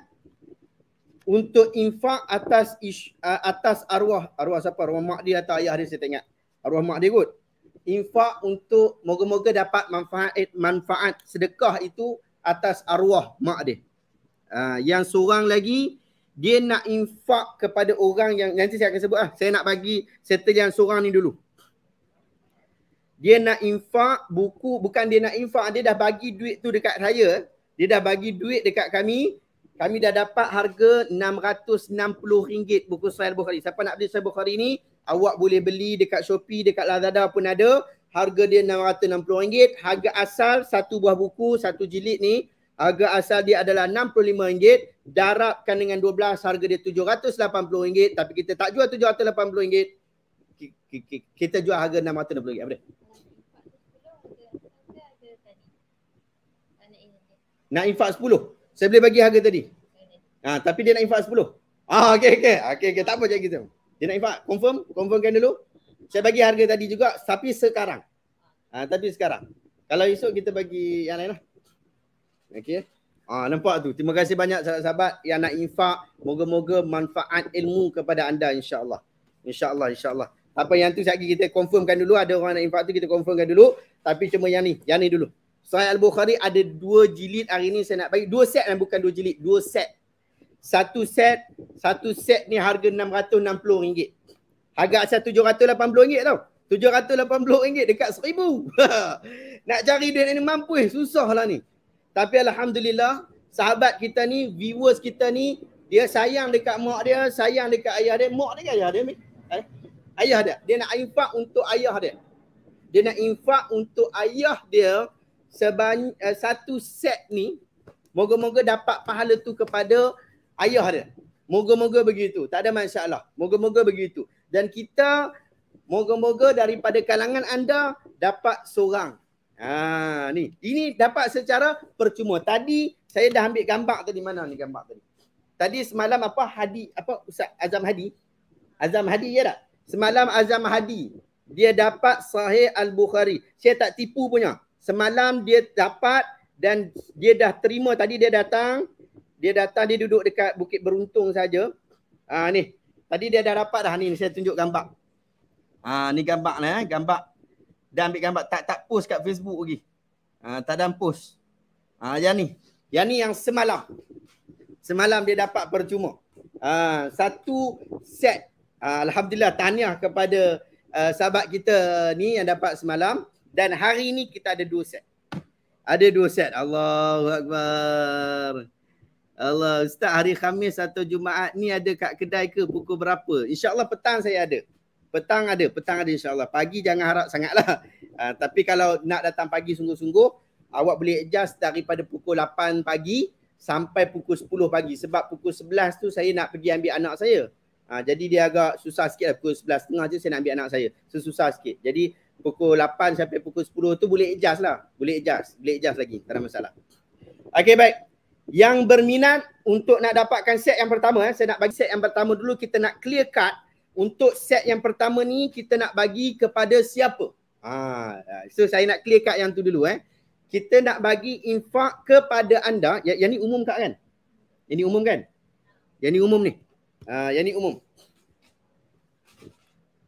untuk infak atas ish, atas arwah arwah siapa arwah mak dia atau ayah dia saya tak arwah mak dia kot infak untuk moga-moga dapat manfaat manfaat sedekah itu atas arwah mak dia Ah, yang seorang lagi dia nak infak kepada orang yang nanti saya akan sebut Ah, Saya nak bagi settle yang seorang ni dulu. Dia nak infak buku bukan dia nak infak dia dah bagi duit tu dekat saya. Dia dah bagi duit dekat kami. Kami dah dapat harga RM660 buku Sahih Bukhari. Siapa nak beli Sahih Bukhari ni, awak boleh beli dekat Shopee, dekat Lazada pun ada. Harga dia RM660. Harga asal satu buah buku, satu jilid ni harga asal dia adalah RM65 darabkan dengan 12 harga dia RM780 tapi kita tak jual RM780 kita jual harga RM660 apa dia? Nak infak 10. Saya boleh bagi harga tadi. Ah, ha, tapi dia nak infak 10. Ah, okay, okay, okay. okey, tak apa cakap kita. Dia nak infak, confirm, confirmkan dulu. Saya bagi harga tadi juga tapi sekarang. Ah, ha, tapi sekarang. Kalau esok kita bagi yang lain lah. Okay. Ah, nampak tu. Terima kasih banyak sahabat-sahabat yang nak infak. Moga-moga manfaat ilmu kepada anda insyaAllah. InsyaAllah, insyaAllah. Apa yang tu sekejap kita confirmkan dulu. Ada orang nak infak tu kita confirmkan dulu. Tapi cuma yang ni. Yang ni dulu. Sahih Al-Bukhari ada dua jilid hari ni saya nak bagi. Dua set lah bukan dua jilid. Dua set. Satu set. Satu set ni harga RM660. Harga asal RM780 tau. RM780 dekat RM1,000. nak cari duit ni mampu eh. Susah lah ni. Tapi Alhamdulillah sahabat kita ni, viewers kita ni dia sayang dekat mak dia, sayang dekat ayah dia. Mak dia ayah dia? Eh? Ayah dia. Dia nak infak untuk ayah dia. Dia nak infak untuk ayah dia seban, uh, satu set ni. Moga-moga dapat pahala tu kepada ayah dia. Moga-moga begitu. Tak ada masalah. Moga-moga begitu. Dan kita moga-moga daripada kalangan anda dapat seorang. Ha ni, ini dapat secara percuma. Tadi saya dah ambil gambar tadi mana ni gambar tadi. Tadi semalam apa Hadi apa Ustaz Azam Hadi? Azam Hadi ya tak? Semalam Azam Hadi dia dapat Sahih Al-Bukhari. Saya tak tipu punya. Semalam dia dapat dan dia dah terima tadi dia datang, dia datang dia duduk dekat Bukit Beruntung saja. Ha ni. Tadi dia dah dapat dah ni saya tunjuk gambar. Ha ni gambar lah eh, gambar dan ambil gambar tak tak post kat Facebook lagi. Uh, tak dan post. Ah uh, yang ni. Yang ni yang semalam. Semalam dia dapat percuma. Uh, satu set uh, alhamdulillah tahniah kepada uh, sahabat kita ni yang dapat semalam dan hari ni kita ada dua set. Ada dua set. Allahu akbar. Allah, Ustaz hari Khamis atau Jumaat ni ada kat kedai ke pukul berapa? InsyaAllah petang saya ada petang ada petang ada insyaallah pagi jangan harap sangatlah uh, tapi kalau nak datang pagi sungguh-sungguh awak boleh adjust daripada pukul 8 pagi sampai pukul 10 pagi sebab pukul 11 tu saya nak pergi ambil anak saya uh, jadi dia agak susah sikit lah. pukul 11 setengah je saya nak ambil anak saya susah sikit jadi pukul 8 sampai pukul 10 tu boleh adjust lah boleh adjust boleh adjust lagi tak ada masalah Okay baik yang berminat untuk nak dapatkan set yang pertama eh. saya nak bagi set yang pertama dulu kita nak clear cut untuk set yang pertama ni kita nak bagi kepada siapa? Ha, so saya nak clear kat yang tu dulu eh. Kita nak bagi infak kepada anda, yang, yang ni umum kat kan? Yang ni umum kan? Yang ni umum ni. Ha, yang ni umum.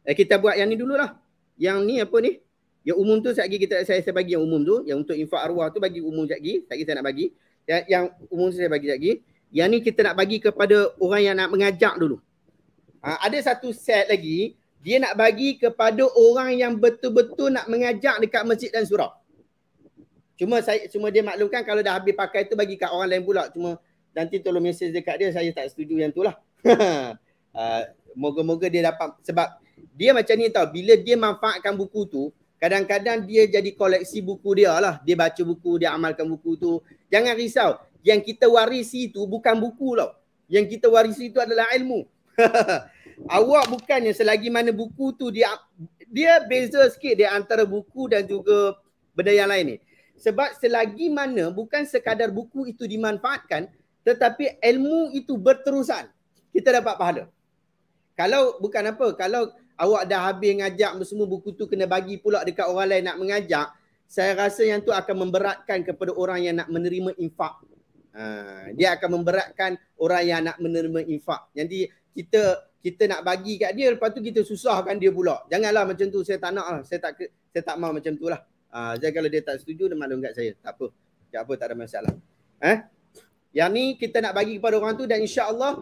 Eh, kita buat yang ni dululah. Yang ni apa ni? Yang umum tu sekejap kita saya, saya bagi yang umum tu. Yang untuk infak arwah tu bagi umum sekejap lagi. Sekejap saya nak bagi. Yang, yang umum tu saya bagi sekejap lagi. Yang ni kita nak bagi kepada orang yang nak mengajak dulu. Ha, ada satu set lagi dia nak bagi kepada orang yang betul-betul nak mengajak dekat masjid dan surau. Cuma saya cuma dia maklumkan kalau dah habis pakai tu bagi kat orang lain pula. Cuma nanti tolong mesej dekat dia saya tak setuju yang itulah. uh, moga-moga dia dapat sebab dia macam ni tau bila dia manfaatkan buku tu kadang-kadang dia jadi koleksi buku dia lah. Dia baca buku, dia amalkan buku tu. Jangan risau. Yang kita warisi tu bukan buku tau. Yang kita warisi tu adalah ilmu. awak bukannya selagi mana buku tu dia dia beza sikit dia antara buku dan juga benda yang lain ni. Sebab selagi mana bukan sekadar buku itu dimanfaatkan tetapi ilmu itu berterusan kita dapat pahala. Kalau bukan apa, kalau awak dah habis ngajak semua buku tu kena bagi pula dekat orang lain nak mengajak, saya rasa yang tu akan memberatkan kepada orang yang nak menerima infak. Ha, dia akan memberatkan orang yang nak menerima infak. Jadi kita kita nak bagi kat dia lepas tu kita susahkan dia pula. Janganlah macam tu saya tak nak lah. Saya tak saya tak mau macam tu lah. Uh, ha, jadi kalau dia tak setuju dia maklum kat saya. Tak apa. Tak apa tak ada masalah. Eh? Yang ni kita nak bagi kepada orang tu dan insya Allah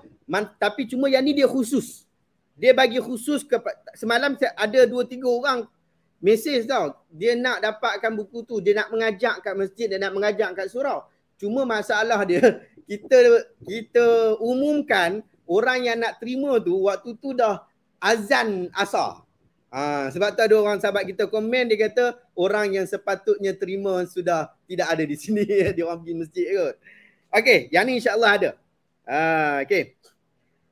tapi cuma yang ni dia khusus. Dia bagi khusus kepada semalam ada dua tiga orang mesej tau. Dia nak dapatkan buku tu. Dia nak mengajak kat masjid. Dia nak mengajak kat surau. Cuma masalah dia kita kita umumkan orang yang nak terima tu waktu tu dah azan asar. Ha, sebab tu ada orang sahabat kita komen dia kata orang yang sepatutnya terima sudah tidak ada di sini. dia orang pergi masjid kot. Okay yang ni insyaAllah ada. Ha, okay.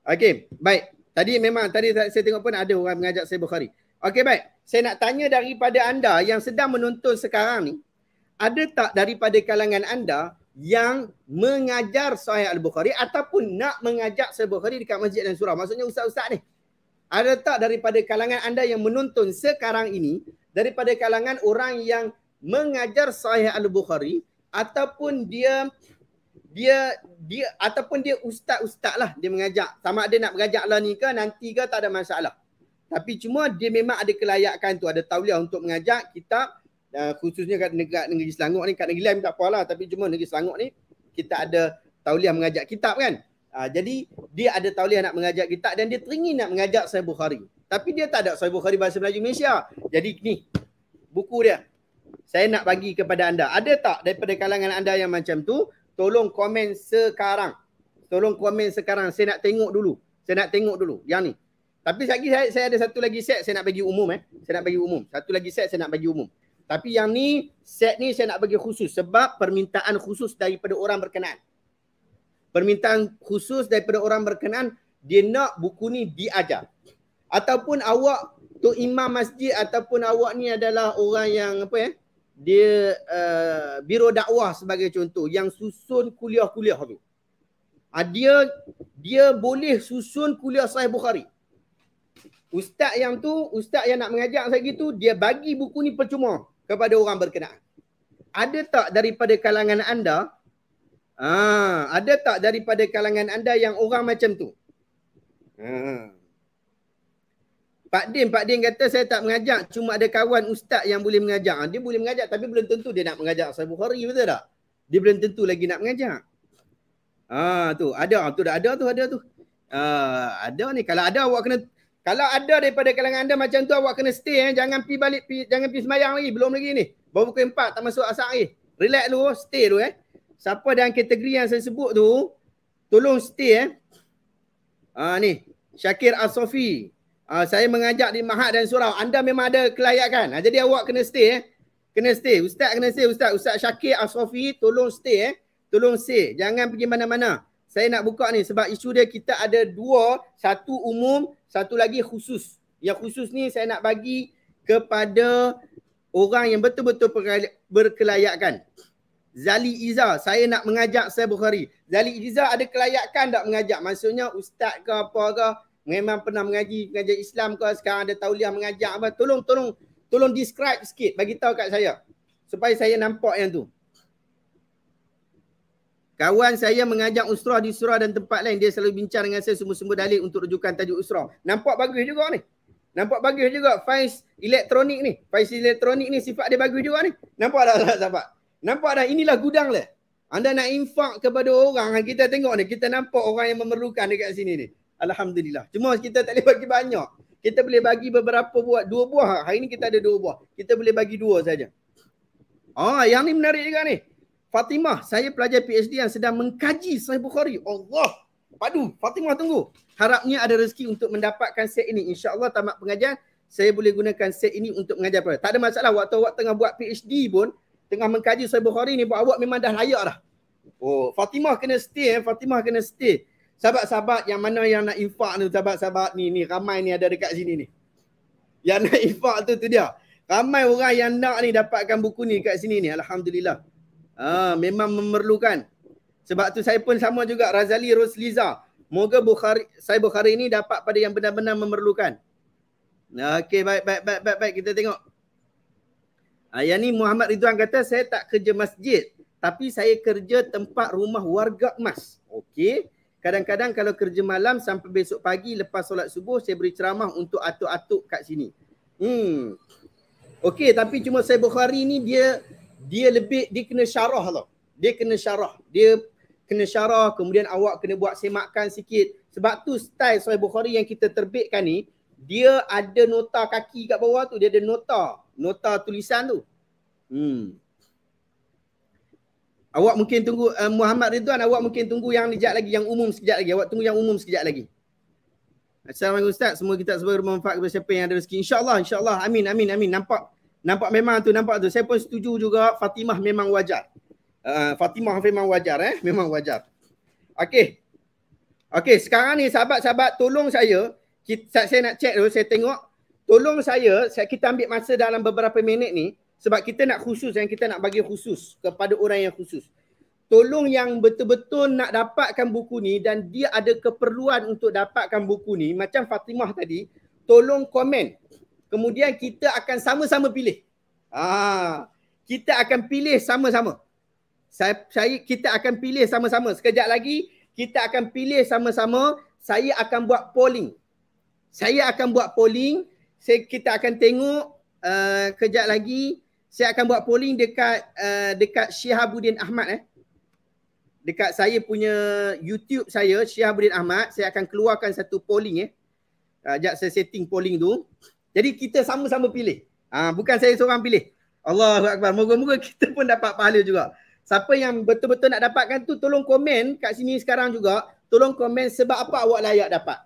Okay baik. Tadi memang tadi saya tengok pun ada orang mengajak saya Bukhari. Okay baik. Saya nak tanya daripada anda yang sedang menonton sekarang ni. Ada tak daripada kalangan anda yang mengajar Sahih Al-Bukhari ataupun nak mengajar Sahih Al-Bukhari dekat masjid dan surau. Maksudnya ustaz-ustaz ni. Ada tak daripada kalangan anda yang menonton sekarang ini, daripada kalangan orang yang mengajar Sahih Al-Bukhari ataupun dia dia dia ataupun dia ustaz-ustaz lah dia mengajar. Sama ada nak mengajar lah ni ke nanti ke tak ada masalah. Tapi cuma dia memang ada kelayakan tu. Ada tauliah untuk mengajar kitab uh, khususnya kat negara negeri Selangor ni kat negeri lain tak apalah tapi cuma negeri Selangor ni kita ada tauliah mengajak kitab kan uh, jadi dia ada tauliah nak mengajak kitab dan dia teringin nak mengajak Sahih Bukhari tapi dia tak ada Sahih Bukhari bahasa Melayu Malaysia jadi ni buku dia saya nak bagi kepada anda ada tak daripada kalangan anda yang macam tu tolong komen sekarang tolong komen sekarang saya nak tengok dulu saya nak tengok dulu yang ni tapi saya, saya ada satu lagi set saya nak bagi umum eh. Saya nak bagi umum. Satu lagi set saya nak bagi umum. Tapi yang ni set ni saya nak bagi khusus sebab permintaan khusus daripada orang berkenaan. Permintaan khusus daripada orang berkenaan dia nak buku ni diajar. Ataupun awak tu imam masjid ataupun awak ni adalah orang yang apa ya? Dia uh, biro dakwah sebagai contoh yang susun kuliah-kuliah tu. Ah, dia dia boleh susun kuliah Sahih Bukhari. Ustaz yang tu, ustaz yang nak mengajar saya gitu, dia bagi buku ni percuma kepada orang berkenaan. Ada tak daripada kalangan anda? Ha, ada tak daripada kalangan anda yang orang macam tu? Ha. Pak Din, Pak Din kata saya tak mengajak. Cuma ada kawan ustaz yang boleh mengajak. Ha, dia boleh mengajak tapi belum tentu dia nak mengajak saya Bukhari. Betul tak? Dia belum tentu lagi nak mengajak. Ha, tu ada tu Dah ada tu ada tu. Uh, ada ni kalau ada awak kena kalau ada daripada kalangan anda macam tu awak kena stay eh. Jangan pi balik, pi, jangan pi semayang lagi. Belum lagi ni. Baru pukul 4 tak masuk asap lagi. Relax dulu, stay dulu eh. Siapa dalam kategori yang saya sebut tu, tolong stay eh. Ah, ni, Syakir Asofi. Ah, ha, saya mengajak di Mahat dan Surau. Anda memang ada kelayakan. Ah, ha, jadi awak kena stay eh. Kena stay. Ustaz kena stay. Ustaz, Ustaz Syakir Asofi tolong stay eh. Tolong stay. Jangan pergi mana-mana. Saya nak buka ni sebab isu dia kita ada dua. Satu umum, satu lagi khusus. Yang khusus ni saya nak bagi kepada orang yang betul-betul berkelayakan. Zali Iza, saya nak mengajak saya Bukhari. Zali Iza ada kelayakan tak mengajak? Maksudnya ustaz ke apa ke, memang pernah mengaji mengajar Islam ke, sekarang ada tauliah mengajak apa. Tolong tolong tolong describe sikit bagi tahu kat saya. Supaya saya nampak yang tu. Kawan saya mengajak usrah di surah dan tempat lain. Dia selalu bincang dengan saya semua-semua dalil untuk rujukan tajuk usrah. Nampak bagus juga ni. Nampak bagus juga Faiz elektronik ni. Faiz elektronik ni sifat dia bagus juga ni. Nampak dah tak sahabat? Nampak dah inilah gudang dia. Anda nak infak kepada orang. Ah, kita tengok ni. Kita nampak orang yang memerlukan dekat sini ni. Alhamdulillah. Cuma kita tak boleh bagi banyak. Kita boleh bagi beberapa buat. Dua buah. Hari ni kita ada dua buah. Kita boleh bagi dua saja. Oh, yang ni menarik juga ni. Fatimah, saya pelajar PhD yang sedang mengkaji Sahih Bukhari. Allah, padu. Fatimah tunggu. Harapnya ada rezeki untuk mendapatkan set ini. Insya Allah, tamat pengajian, saya boleh gunakan set ini untuk mengajar. Pelajar. Tak ada masalah. Waktu awak tengah buat PhD pun, tengah mengkaji Sahih Bukhari ni, awak memang dah layak dah. Oh, Fatimah kena stay. Eh. Fatimah kena stay. Sahabat-sahabat yang mana yang nak infak ni, sahabat-sahabat ni, ni ramai ni ada dekat sini ni. Yang nak infak tu, tu dia. Ramai orang yang nak ni dapatkan buku ni dekat sini ni. Alhamdulillah. Ah, memang memerlukan. Sebab tu saya pun sama juga Razali Rosliza. Moga Bukhari, saya Bukhari ni dapat pada yang benar-benar memerlukan. Okey, baik, baik, baik, baik, baik. Kita tengok. Ah, yang ni Muhammad Ridwan kata saya tak kerja masjid. Tapi saya kerja tempat rumah warga emas. Okey. Kadang-kadang kalau kerja malam sampai besok pagi lepas solat subuh saya beri ceramah untuk atuk-atuk kat sini. Hmm. Okey tapi cuma saya Bukhari ni dia dia lebih dia kena syarah tau. Lah. Dia kena syarah. Dia kena syarah kemudian awak kena buat semakan sikit. Sebab tu style Sahih Bukhari yang kita terbitkan ni dia ada nota kaki kat bawah tu. Dia ada nota. Nota tulisan tu. Hmm. Awak mungkin tunggu uh, Muhammad Ridwan awak mungkin tunggu yang sekejap lagi. Yang umum sekejap lagi. Awak tunggu yang umum sekejap lagi. Assalamualaikum Ustaz. Semua kita sebagai bermanfaat kepada siapa yang ada rezeki. InsyaAllah. InsyaAllah. Amin. Amin. Amin. Nampak nampak memang tu nampak tu saya pun setuju juga Fatimah memang wajar uh, Fatimah memang wajar eh memang wajar Okay, okay sekarang ni sahabat-sahabat tolong saya kita, saya nak check tu, saya tengok tolong saya saya kita ambil masa dalam beberapa minit ni sebab kita nak khusus yang kita nak bagi khusus kepada orang yang khusus tolong yang betul-betul nak dapatkan buku ni dan dia ada keperluan untuk dapatkan buku ni macam Fatimah tadi tolong komen kemudian kita akan sama-sama pilih. Ah, kita akan pilih sama-sama. Saya, saya kita akan pilih sama-sama. Sekejap lagi kita akan pilih sama-sama. Saya akan buat polling. Saya akan buat polling. Saya kita akan tengok uh, kejap lagi saya akan buat polling dekat uh, dekat Syihabuddin Ahmad eh. Dekat saya punya YouTube saya Syihabuddin Ahmad, saya akan keluarkan satu polling eh. Uh, saya setting polling tu. Jadi kita sama-sama pilih. ha, bukan saya seorang pilih. Allahu akbar. Moga-moga kita pun dapat pahala juga. Siapa yang betul-betul nak dapatkan tu tolong komen kat sini sekarang juga. Tolong komen sebab apa awak layak dapat.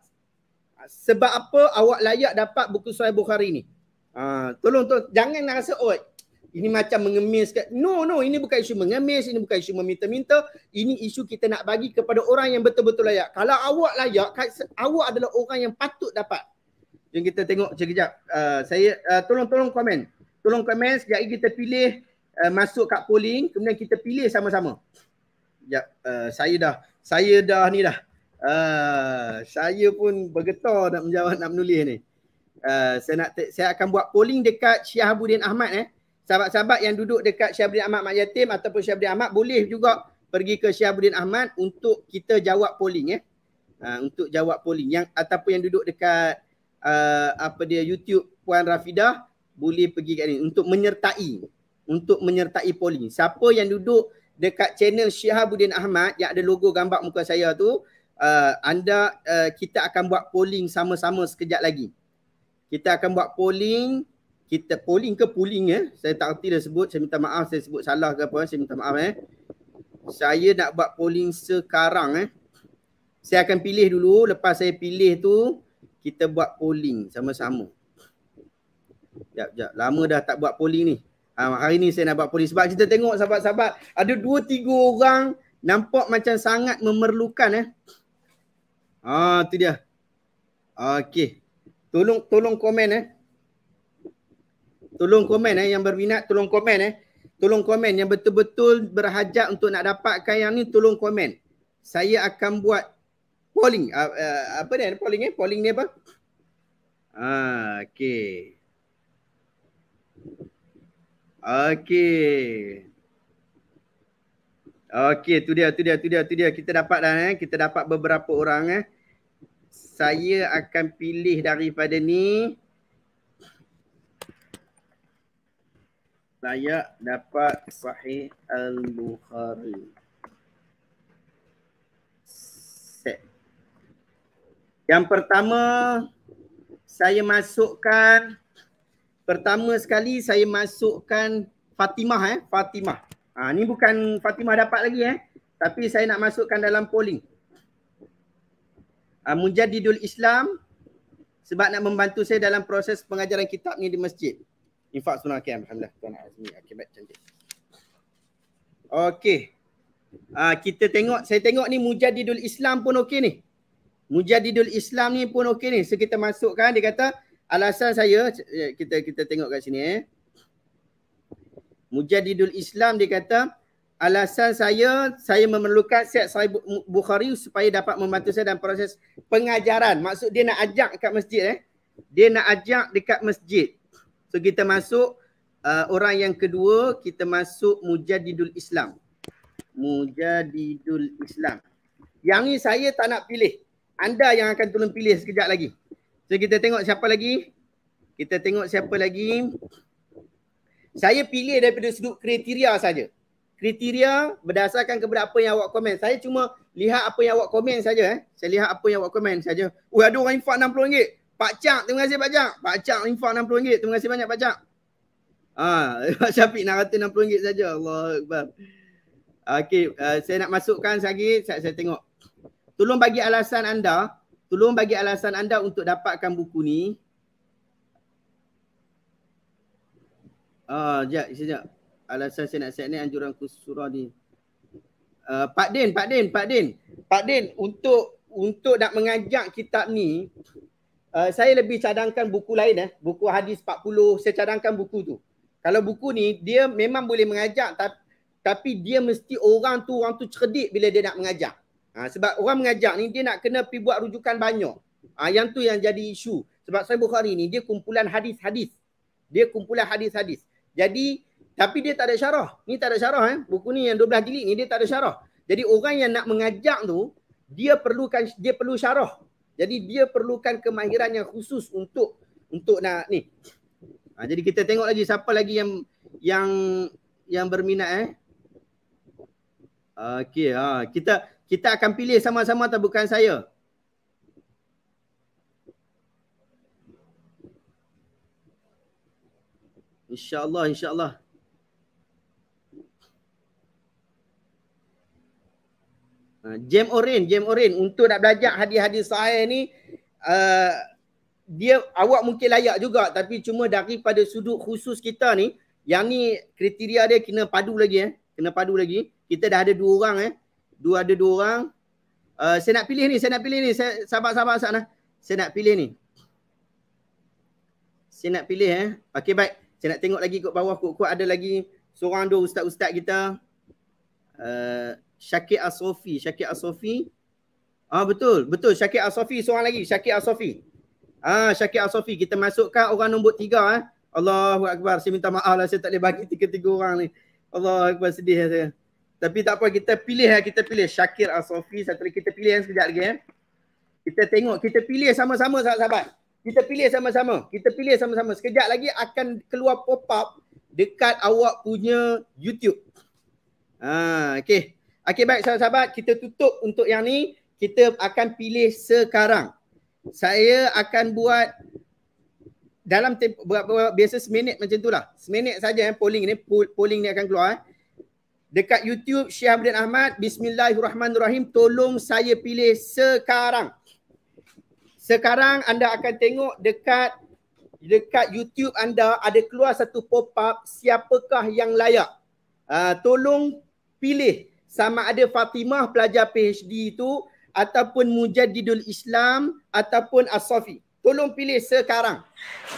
Sebab apa awak layak dapat buku Sahih Bukhari ni. Ha, tolong tolong jangan nak rasa oi. Ini macam mengemis kat. No no ini bukan isu mengemis, ini bukan isu meminta-minta. Ini isu kita nak bagi kepada orang yang betul-betul layak. Kalau awak layak, awak adalah orang yang patut dapat. Jom kita tengok sekejap. Uh, ah, saya uh, ah, tolong-tolong komen. Tolong komen sekejap lagi kita pilih uh, masuk kat polling kemudian kita pilih sama-sama. Ya, uh, saya dah saya dah ni dah. Uh, saya pun bergetar nak menjawab nak menulis ni. Uh, saya nak saya akan buat polling dekat Syahbudin Ahmad eh. Sahabat-sahabat yang duduk dekat Syahbudin Ahmad Mak Yatim ataupun Syahbudin Ahmad boleh juga pergi ke Syahbudin Ahmad untuk kita jawab polling eh. Uh, untuk jawab polling yang ataupun yang duduk dekat uh, apa dia YouTube Puan Rafidah boleh pergi kat ni untuk menyertai untuk menyertai polling. Siapa yang duduk dekat channel Syihabuddin Ahmad yang ada logo gambar muka saya tu uh, anda uh, kita akan buat polling sama-sama sekejap lagi. Kita akan buat polling kita polling ke polling eh saya tak reti dah sebut saya minta maaf saya sebut salah ke apa saya minta maaf eh saya nak buat polling sekarang eh saya akan pilih dulu lepas saya pilih tu kita buat polling sama-sama. Sekejap, sekejap. Lama dah tak buat polling ni. Ha, hari ni saya nak buat polling. Sebab kita tengok sahabat-sahabat. Ada dua, tiga orang nampak macam sangat memerlukan. Eh. Ha, tu dia. Okey. Tolong tolong komen eh. Tolong komen eh. Yang berminat tolong komen eh. Tolong komen. Yang betul-betul berhajat untuk nak dapatkan yang ni tolong komen. Saya akan buat polling uh, uh, apa ni polling ni eh? polling ni apa ah okay, okay, okay. tu dia tu dia tu dia tu dia kita dapat dah eh kita dapat beberapa orang eh saya akan pilih daripada ni saya dapat sahih al-bukhari Yang pertama saya masukkan pertama sekali saya masukkan Fatimah eh Fatimah. Ah ni bukan Fatimah dapat lagi eh tapi saya nak masukkan dalam polling. Ah ha, Mujaddidul Islam sebab nak membantu saya dalam proses pengajaran kitab ni di masjid. Infak sunnah kiam. Alhamdulillah. Tuan Azmi. Okay, baik. Cantik. Okay. Uh, ha, kita tengok. Saya tengok ni Mujadidul Islam pun okey ni. Mujadidul Islam ni pun okey ni. So kita masukkan dia kata alasan saya eh, kita kita tengok kat sini eh. Mujadidul Islam dia kata alasan saya saya memerlukan set Sahih Bukhari supaya dapat membantu saya dalam proses pengajaran. Maksud dia nak ajak dekat masjid eh. Dia nak ajak dekat masjid. So kita masuk uh, orang yang kedua kita masuk Mujadidul Islam. Mujadidul Islam. Yang ni saya tak nak pilih anda yang akan tolong pilih sekejap lagi. So kita tengok siapa lagi. Kita tengok siapa lagi. Saya pilih daripada sudut kriteria saja. Kriteria berdasarkan kepada apa yang awak komen. Saya cuma lihat apa yang awak komen saja eh. Saya lihat apa yang awak komen saja. Oh ada orang infak RM60. Pak Cak, terima kasih Pak Cak. Pak Cak infak RM60. Terima kasih banyak Pak Cak. Ah, ha, Pak Syafiq nak RM60 saja. Allah Okay, uh, eh, saya nak masukkan lagi. Saya, saya tengok tolong bagi alasan anda tolong bagi alasan anda untuk dapatkan buku ni ah uh, jap sekejap alasan saya nak set ni anjuran kusura ni uh, Pak Din, Pak Din, Pak Din. Pak Din untuk untuk nak mengajak kitab ni uh, saya lebih cadangkan buku lain eh, buku hadis 40 saya cadangkan buku tu. Kalau buku ni dia memang boleh mengajak tapi, tapi dia mesti orang tu orang tu cerdik bila dia nak mengajak. Ha, sebab orang mengajak ni dia nak kena pi buat rujukan banyak. Ha, yang tu yang jadi isu. Sebab Sahih Bukhari ni dia kumpulan hadis-hadis. Dia kumpulan hadis-hadis. Jadi tapi dia tak ada syarah. Ni tak ada syarah eh. Buku ni yang 12 jilid ni dia tak ada syarah. Jadi orang yang nak mengajak tu dia perlukan dia perlu syarah. Jadi dia perlukan kemahiran yang khusus untuk untuk nak ni. Ha, jadi kita tengok lagi siapa lagi yang yang yang berminat eh. Okey ha kita kita akan pilih sama-sama atau bukan saya? InsyaAllah, insyaAllah. Ha, Jam Orin, Jam Orin untuk nak belajar hadis-hadis saya ni uh, dia awak mungkin layak juga tapi cuma daripada sudut khusus kita ni yang ni kriteria dia kena padu lagi eh kena padu lagi kita dah ada dua orang eh dua ada dua orang uh, saya nak pilih ni saya nak pilih ni saya sabar sabar sana saya nak pilih ni saya nak pilih eh okey baik saya nak tengok lagi kat bawah kuat-kuat ada lagi seorang dua ustaz-ustaz kita uh, Syakir Asofi Syakir Asofi ah uh, betul betul Syakir Asofi seorang lagi Syakir Asofi ah uh, Syakir Asofi kita masukkan orang nombor tiga eh Allahu saya minta maaf lah saya tak boleh bagi tiga-tiga orang ni Allahu sedih saya tapi tak apa kita pilih ya kita pilih Syakir Asofi satu lagi kita pilih yang eh, sekejap lagi eh. Kita tengok kita pilih sama-sama sahabat-sahabat. Kita pilih sama-sama. Kita pilih sama-sama. Sekejap lagi akan keluar pop up dekat awak punya YouTube. Ha, okay. Okay baik sahabat-sahabat kita tutup untuk yang ni. Kita akan pilih sekarang. Saya akan buat dalam tempoh, biasa seminit macam tu lah. Seminit saja eh, polling ni. Polling ni akan keluar eh dekat YouTube Syekh Abdul Ahmad bismillahirrahmanirrahim tolong saya pilih sekarang. Sekarang anda akan tengok dekat dekat YouTube anda ada keluar satu pop-up siapakah yang layak. Uh, tolong pilih sama ada Fatimah pelajar PhD itu ataupun Mujadidul Islam ataupun as Asafi. Tolong pilih sekarang.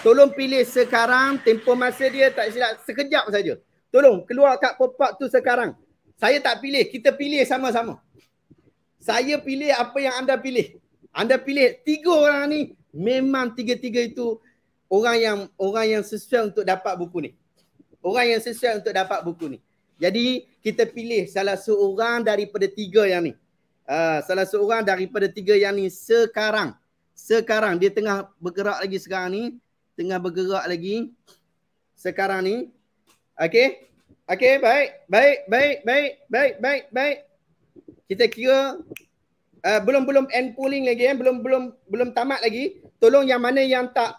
Tolong pilih sekarang tempoh masa dia tak silap sekejap saja. Tolong keluar kat pop-up tu sekarang. Saya tak pilih. Kita pilih sama-sama. Saya pilih apa yang anda pilih. Anda pilih tiga orang ni memang tiga-tiga itu orang yang orang yang sesuai untuk dapat buku ni. Orang yang sesuai untuk dapat buku ni. Jadi kita pilih salah seorang daripada tiga yang ni. Uh, salah seorang daripada tiga yang ni sekarang. Sekarang dia tengah bergerak lagi sekarang ni. Tengah bergerak lagi sekarang ni. Okay. Okay, baik. Baik, baik, baik, baik, baik, baik. Kita kira belum-belum eh, uh, end polling lagi. Belum-belum eh. belum tamat lagi. Tolong yang mana yang tak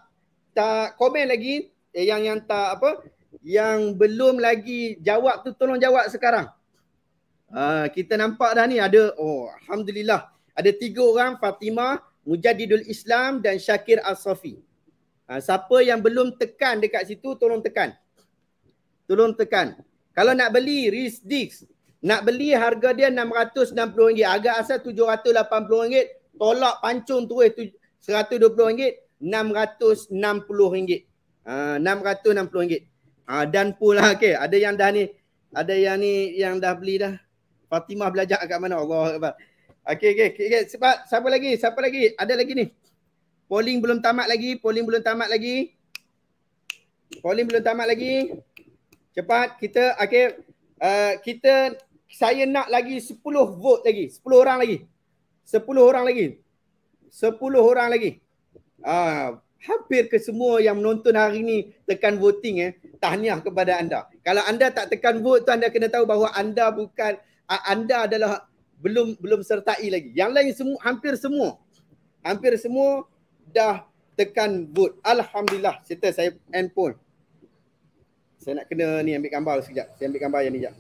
tak komen lagi. Eh, yang yang tak apa. Yang belum lagi jawab tu tolong jawab sekarang. Uh, kita nampak dah ni ada. Oh, Alhamdulillah. Ada tiga orang. Fatimah, Mujadidul Islam dan Syakir Asafi. Uh, ah, siapa yang belum tekan dekat situ tolong tekan tolong tekan. Kalau nak beli risk Rizdix, nak beli harga dia RM660, agak asal RM780, tolak pancung tu eh RM120, RM660. RM660. Uh, dan pula okey, ada yang dah ni, ada yang ni yang dah beli dah. Fatimah belajar kat mana Allah Okay, okay, okey okay. sebab siapa lagi? Siapa lagi? Ada lagi ni. Polling belum tamat lagi, polling belum tamat lagi. Polling belum tamat lagi. Cepat kita okey uh, kita saya nak lagi 10 vote lagi. 10 orang lagi. 10 orang lagi. 10 orang lagi. Ah uh, hampir ke semua yang menonton hari ni tekan voting eh. Tahniah kepada anda. Kalau anda tak tekan vote tu anda kena tahu bahawa anda bukan uh, anda adalah belum belum sertai lagi. Yang lain semua hampir semua. Hampir semua dah tekan vote. Alhamdulillah. Cerita saya end point. Saya nak kena ni ambil gambar sekejap. Saya ambil gambar yang ni sekejap.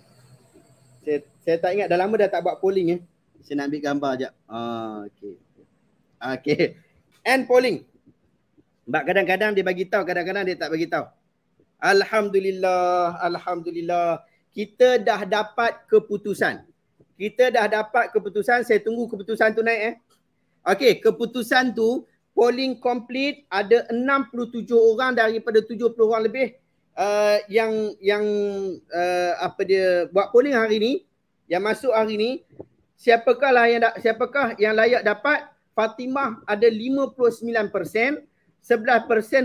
Saya, saya tak ingat dah lama dah tak buat polling eh. Saya nak ambil gambar sekejap. Ah, okay. Okay. And polling. Sebab kadang-kadang dia bagi tahu, kadang-kadang dia tak bagi tahu. Alhamdulillah, alhamdulillah. Kita dah dapat keputusan. Kita dah dapat keputusan. Saya tunggu keputusan tu naik eh. Okey, keputusan tu polling complete ada 67 orang daripada 70 orang lebih uh, yang yang uh, apa dia buat polling hari ni yang masuk hari ni siapakah lah yang da- siapakah yang layak dapat Fatimah ada 59%, 11%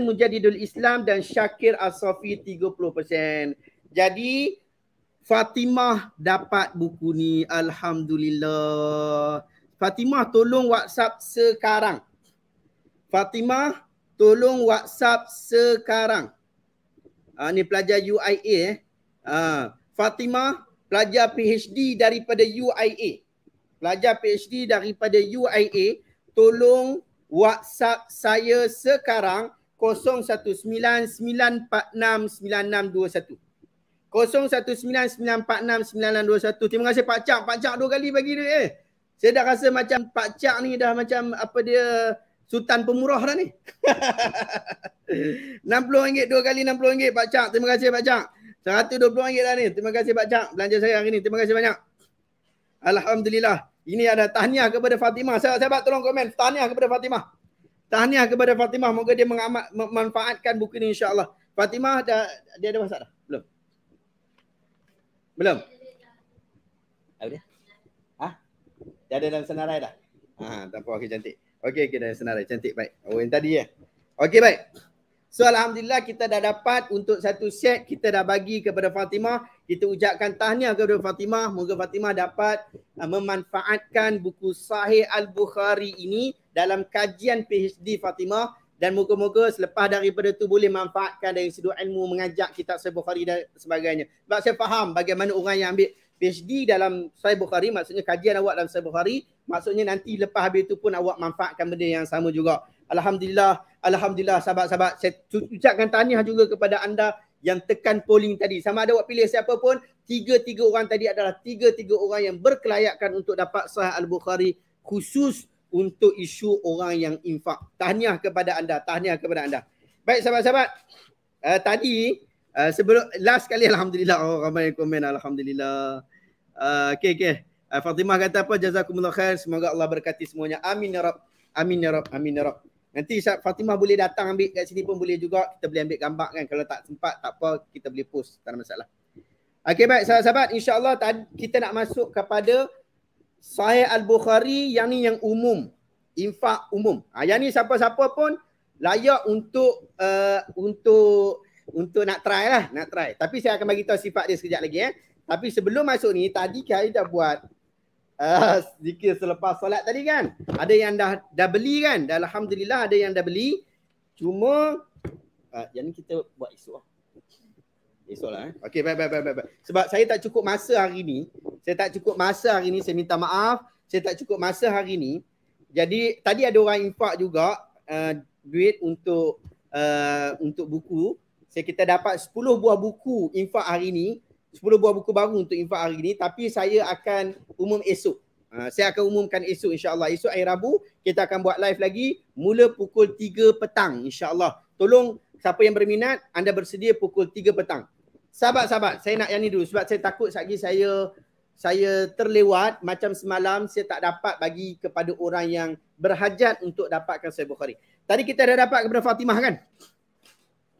Mujadidul Islam dan Syakir Asafi 30%. Jadi Fatimah dapat buku ni alhamdulillah. Fatimah tolong WhatsApp sekarang. Fatimah tolong WhatsApp sekarang. Ah ni pelajar UIA eh. Ah Fatimah pelajar PhD daripada UIA. Pelajar PhD daripada UIA tolong WhatsApp saya sekarang 0199469621. 0199469621. Terima kasih Pak Cak. Pak Cak dua kali bagi duit eh. Saya dah rasa macam Pak Cak ni dah macam apa dia Sultan pemurah dah ni. RM60 dua kali RM60 Pak Cak. Terima kasih Pak Cak. RM120 dah ni. Terima kasih Pak Cak. Belanja saya hari ni. Terima kasih banyak. Alhamdulillah. Ini ada tahniah kepada Fatimah. Saya sahabat tolong komen. Tahniah kepada Fatimah. Tahniah kepada Fatimah. Moga dia mengamat, memanfaatkan buku ini insyaAllah. Fatimah dah, dia ada masak dah? Belum? Belum? Apa dia? Ha? Dia ada dalam senarai dah? Ha, tak apa. Okay, cantik. Okey, okey, dah senarai. Cantik, baik. Oh, yang tadi ya. Okey, baik. So, Alhamdulillah kita dah dapat untuk satu set kita dah bagi kepada Fatimah. Kita ucapkan tahniah kepada Fatimah. Moga Fatimah dapat uh, memanfaatkan buku Sahih Al-Bukhari ini dalam kajian PhD Fatimah. Dan moga-moga selepas daripada itu boleh manfaatkan dari sudut ilmu mengajak kitab Sahih Bukhari dan sebagainya. Sebab saya faham bagaimana orang yang ambil PhD dalam Sahih Bukhari maksudnya kajian awak dalam Sahih Bukhari maksudnya nanti lepas habis itu pun awak manfaatkan benda yang sama juga. Alhamdulillah, alhamdulillah sahabat-sahabat saya ucapkan tahniah juga kepada anda yang tekan polling tadi. Sama ada awak pilih siapa pun, tiga-tiga orang tadi adalah tiga-tiga orang yang berkelayakan untuk dapat Sahih Al-Bukhari khusus untuk isu orang yang infak. Tahniah kepada anda, tahniah kepada anda. Baik sahabat-sahabat, uh, tadi uh, sebelum last kali alhamdulillah oh, ramai komen alhamdulillah. Eh, okay, okay. Uh, eh, Fatimah kata apa? Jazakumullah khair. Semoga Allah berkati semuanya. Amin ya Rab. Amin ya Rab. Amin ya Rab. Nanti Fatimah boleh datang ambil kat sini pun boleh juga. Kita boleh ambil gambar kan. Kalau tak sempat, tak apa. Kita boleh post. Tak ada masalah. Okay, baik. Sahabat-sahabat, insyaAllah kita nak masuk kepada Sahih Al-Bukhari yang ni yang umum. Infak umum. Ha, yang ni siapa-siapa pun layak untuk uh, untuk untuk nak try lah. Nak try. Tapi saya akan bagi tahu sifat dia sekejap lagi. Eh. Tapi sebelum masuk ni, tadi Kai dah buat uh, zikir selepas solat tadi kan? Ada yang dah dah beli kan? Dan Alhamdulillah ada yang dah beli. Cuma, uh, yang ni kita buat esok lah. Esok lah eh. Okay, baik, baik, baik, baik, Sebab saya tak cukup masa hari ni. Saya tak cukup masa hari ni. Saya minta maaf. Saya tak cukup masa hari ni. Jadi, tadi ada orang infak juga uh, duit untuk uh, untuk buku. Saya kita dapat 10 buah buku infak hari ni. 10 buah buku baru untuk infak hari ini tapi saya akan umum esok. Uh, saya akan umumkan esok insyaAllah. Esok hari Rabu kita akan buat live lagi mula pukul 3 petang insyaAllah. Tolong siapa yang berminat anda bersedia pukul 3 petang. Sahabat-sahabat saya nak yang ni dulu sebab saya takut sekejap saya saya terlewat macam semalam saya tak dapat bagi kepada orang yang berhajat untuk dapatkan saya Bukhari. Tadi kita dah dapat kepada Fatimah kan?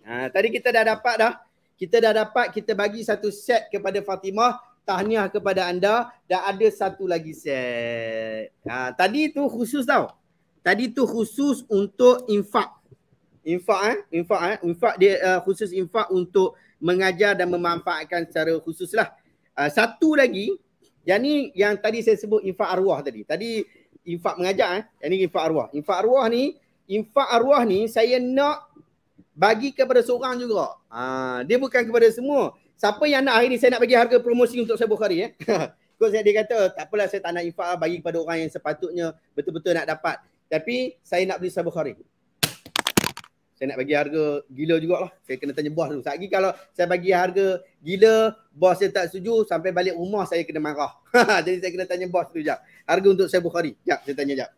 Uh, tadi kita dah dapat dah. Kita dah dapat kita bagi satu set kepada Fatimah. Tahniah kepada anda Dah ada satu lagi set. Ha, tadi tu khusus tau. Tadi tu khusus untuk infak. Infak eh, infak eh. Infak dia uh, khusus infak untuk mengajar dan memanfaatkan secara khusus lah. Uh, ah, satu lagi, yang ni yang tadi saya sebut infak arwah tadi. Tadi infak mengajar eh. Yang ni infak arwah. Infak arwah ni, infak arwah ni saya nak bagi kepada seorang juga. Ha, dia bukan kepada semua. Siapa yang nak hari ni saya nak bagi harga promosi untuk saya Bukhari eh. Kau saya dia kata tak apalah saya tak nak infak ah, bagi kepada orang yang sepatutnya betul-betul nak dapat. Tapi saya nak beli Sahih Bukhari. Saya nak bagi harga gila jugalah. Saya kena tanya bos dulu. Sagi kalau saya bagi harga gila, bos saya tak setuju sampai balik rumah saya kena marah. Jadi saya kena tanya bos dulu jap. Harga untuk saya Bukhari. Jap saya tanya jap.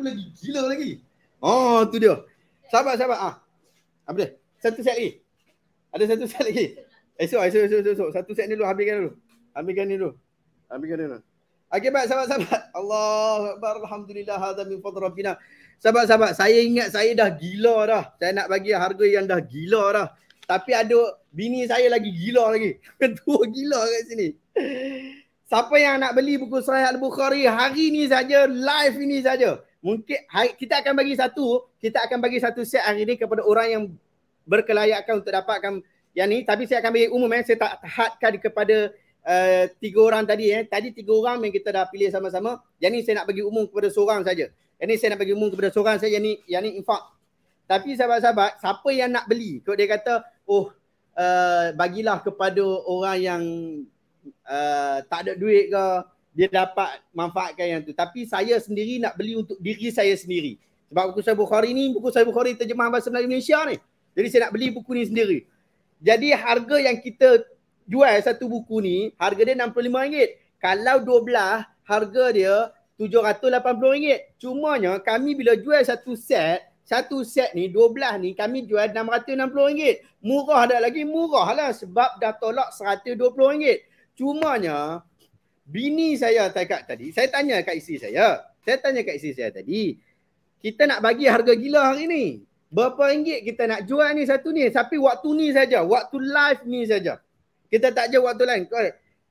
aku lagi gila lagi. Oh, tu dia. Sabar, sabar. Ah. Apa dia? Satu set lagi. Ada satu set lagi. Esok, esok, esok, esok. Satu set ni dulu. Habiskan dulu. Habiskan ni dulu. Habiskan dulu. Okay, baik. Sabar, sabar. Allah Akbar. Alhamdulillah. Hadha min fadra fina. Sabar, sabar. Saya ingat saya dah gila dah. Saya nak bagi harga yang dah gila dah. Tapi ada bini saya lagi gila lagi. Ketua gila kat sini. Siapa yang nak beli buku Surah Al-Bukhari hari ni saja, live ini saja mungkin hari, kita akan bagi satu kita akan bagi satu set hari ni kepada orang yang berkelayakan untuk dapatkan yang ni tapi saya akan bagi umum eh saya tak hadkan kepada uh, tiga orang tadi eh tadi tiga orang yang kita dah pilih sama-sama yang ni saya nak bagi umum kepada seorang saja yang ni saya nak bagi umum kepada seorang saja yang ni yang ni infak tapi sahabat-sahabat siapa yang nak beli kalau dia kata oh uh, bagilah kepada orang yang uh, tak ada duit ke dia dapat manfaatkan yang tu. Tapi saya sendiri nak beli untuk diri saya sendiri. Sebab buku saya Bukhari ni, buku saya Bukhari terjemah bahasa Melayu Malaysia ni. Jadi saya nak beli buku ni sendiri. Jadi harga yang kita jual satu buku ni, harga dia RM65. Kalau 12, harga dia RM780. Cumanya kami bila jual satu set, satu set ni, dua belah ni kami jual enam enam puluh ringgit. Murah tak lagi? Murah lah sebab dah tolak dua RM120. Cumanya, bini saya cakap tadi, saya tanya kat isteri saya. Saya tanya kat isteri saya tadi, kita nak bagi harga gila hari ni. Berapa ringgit kita nak jual ni satu ni? Tapi waktu ni saja, waktu live ni saja. Kita tak jual waktu lain.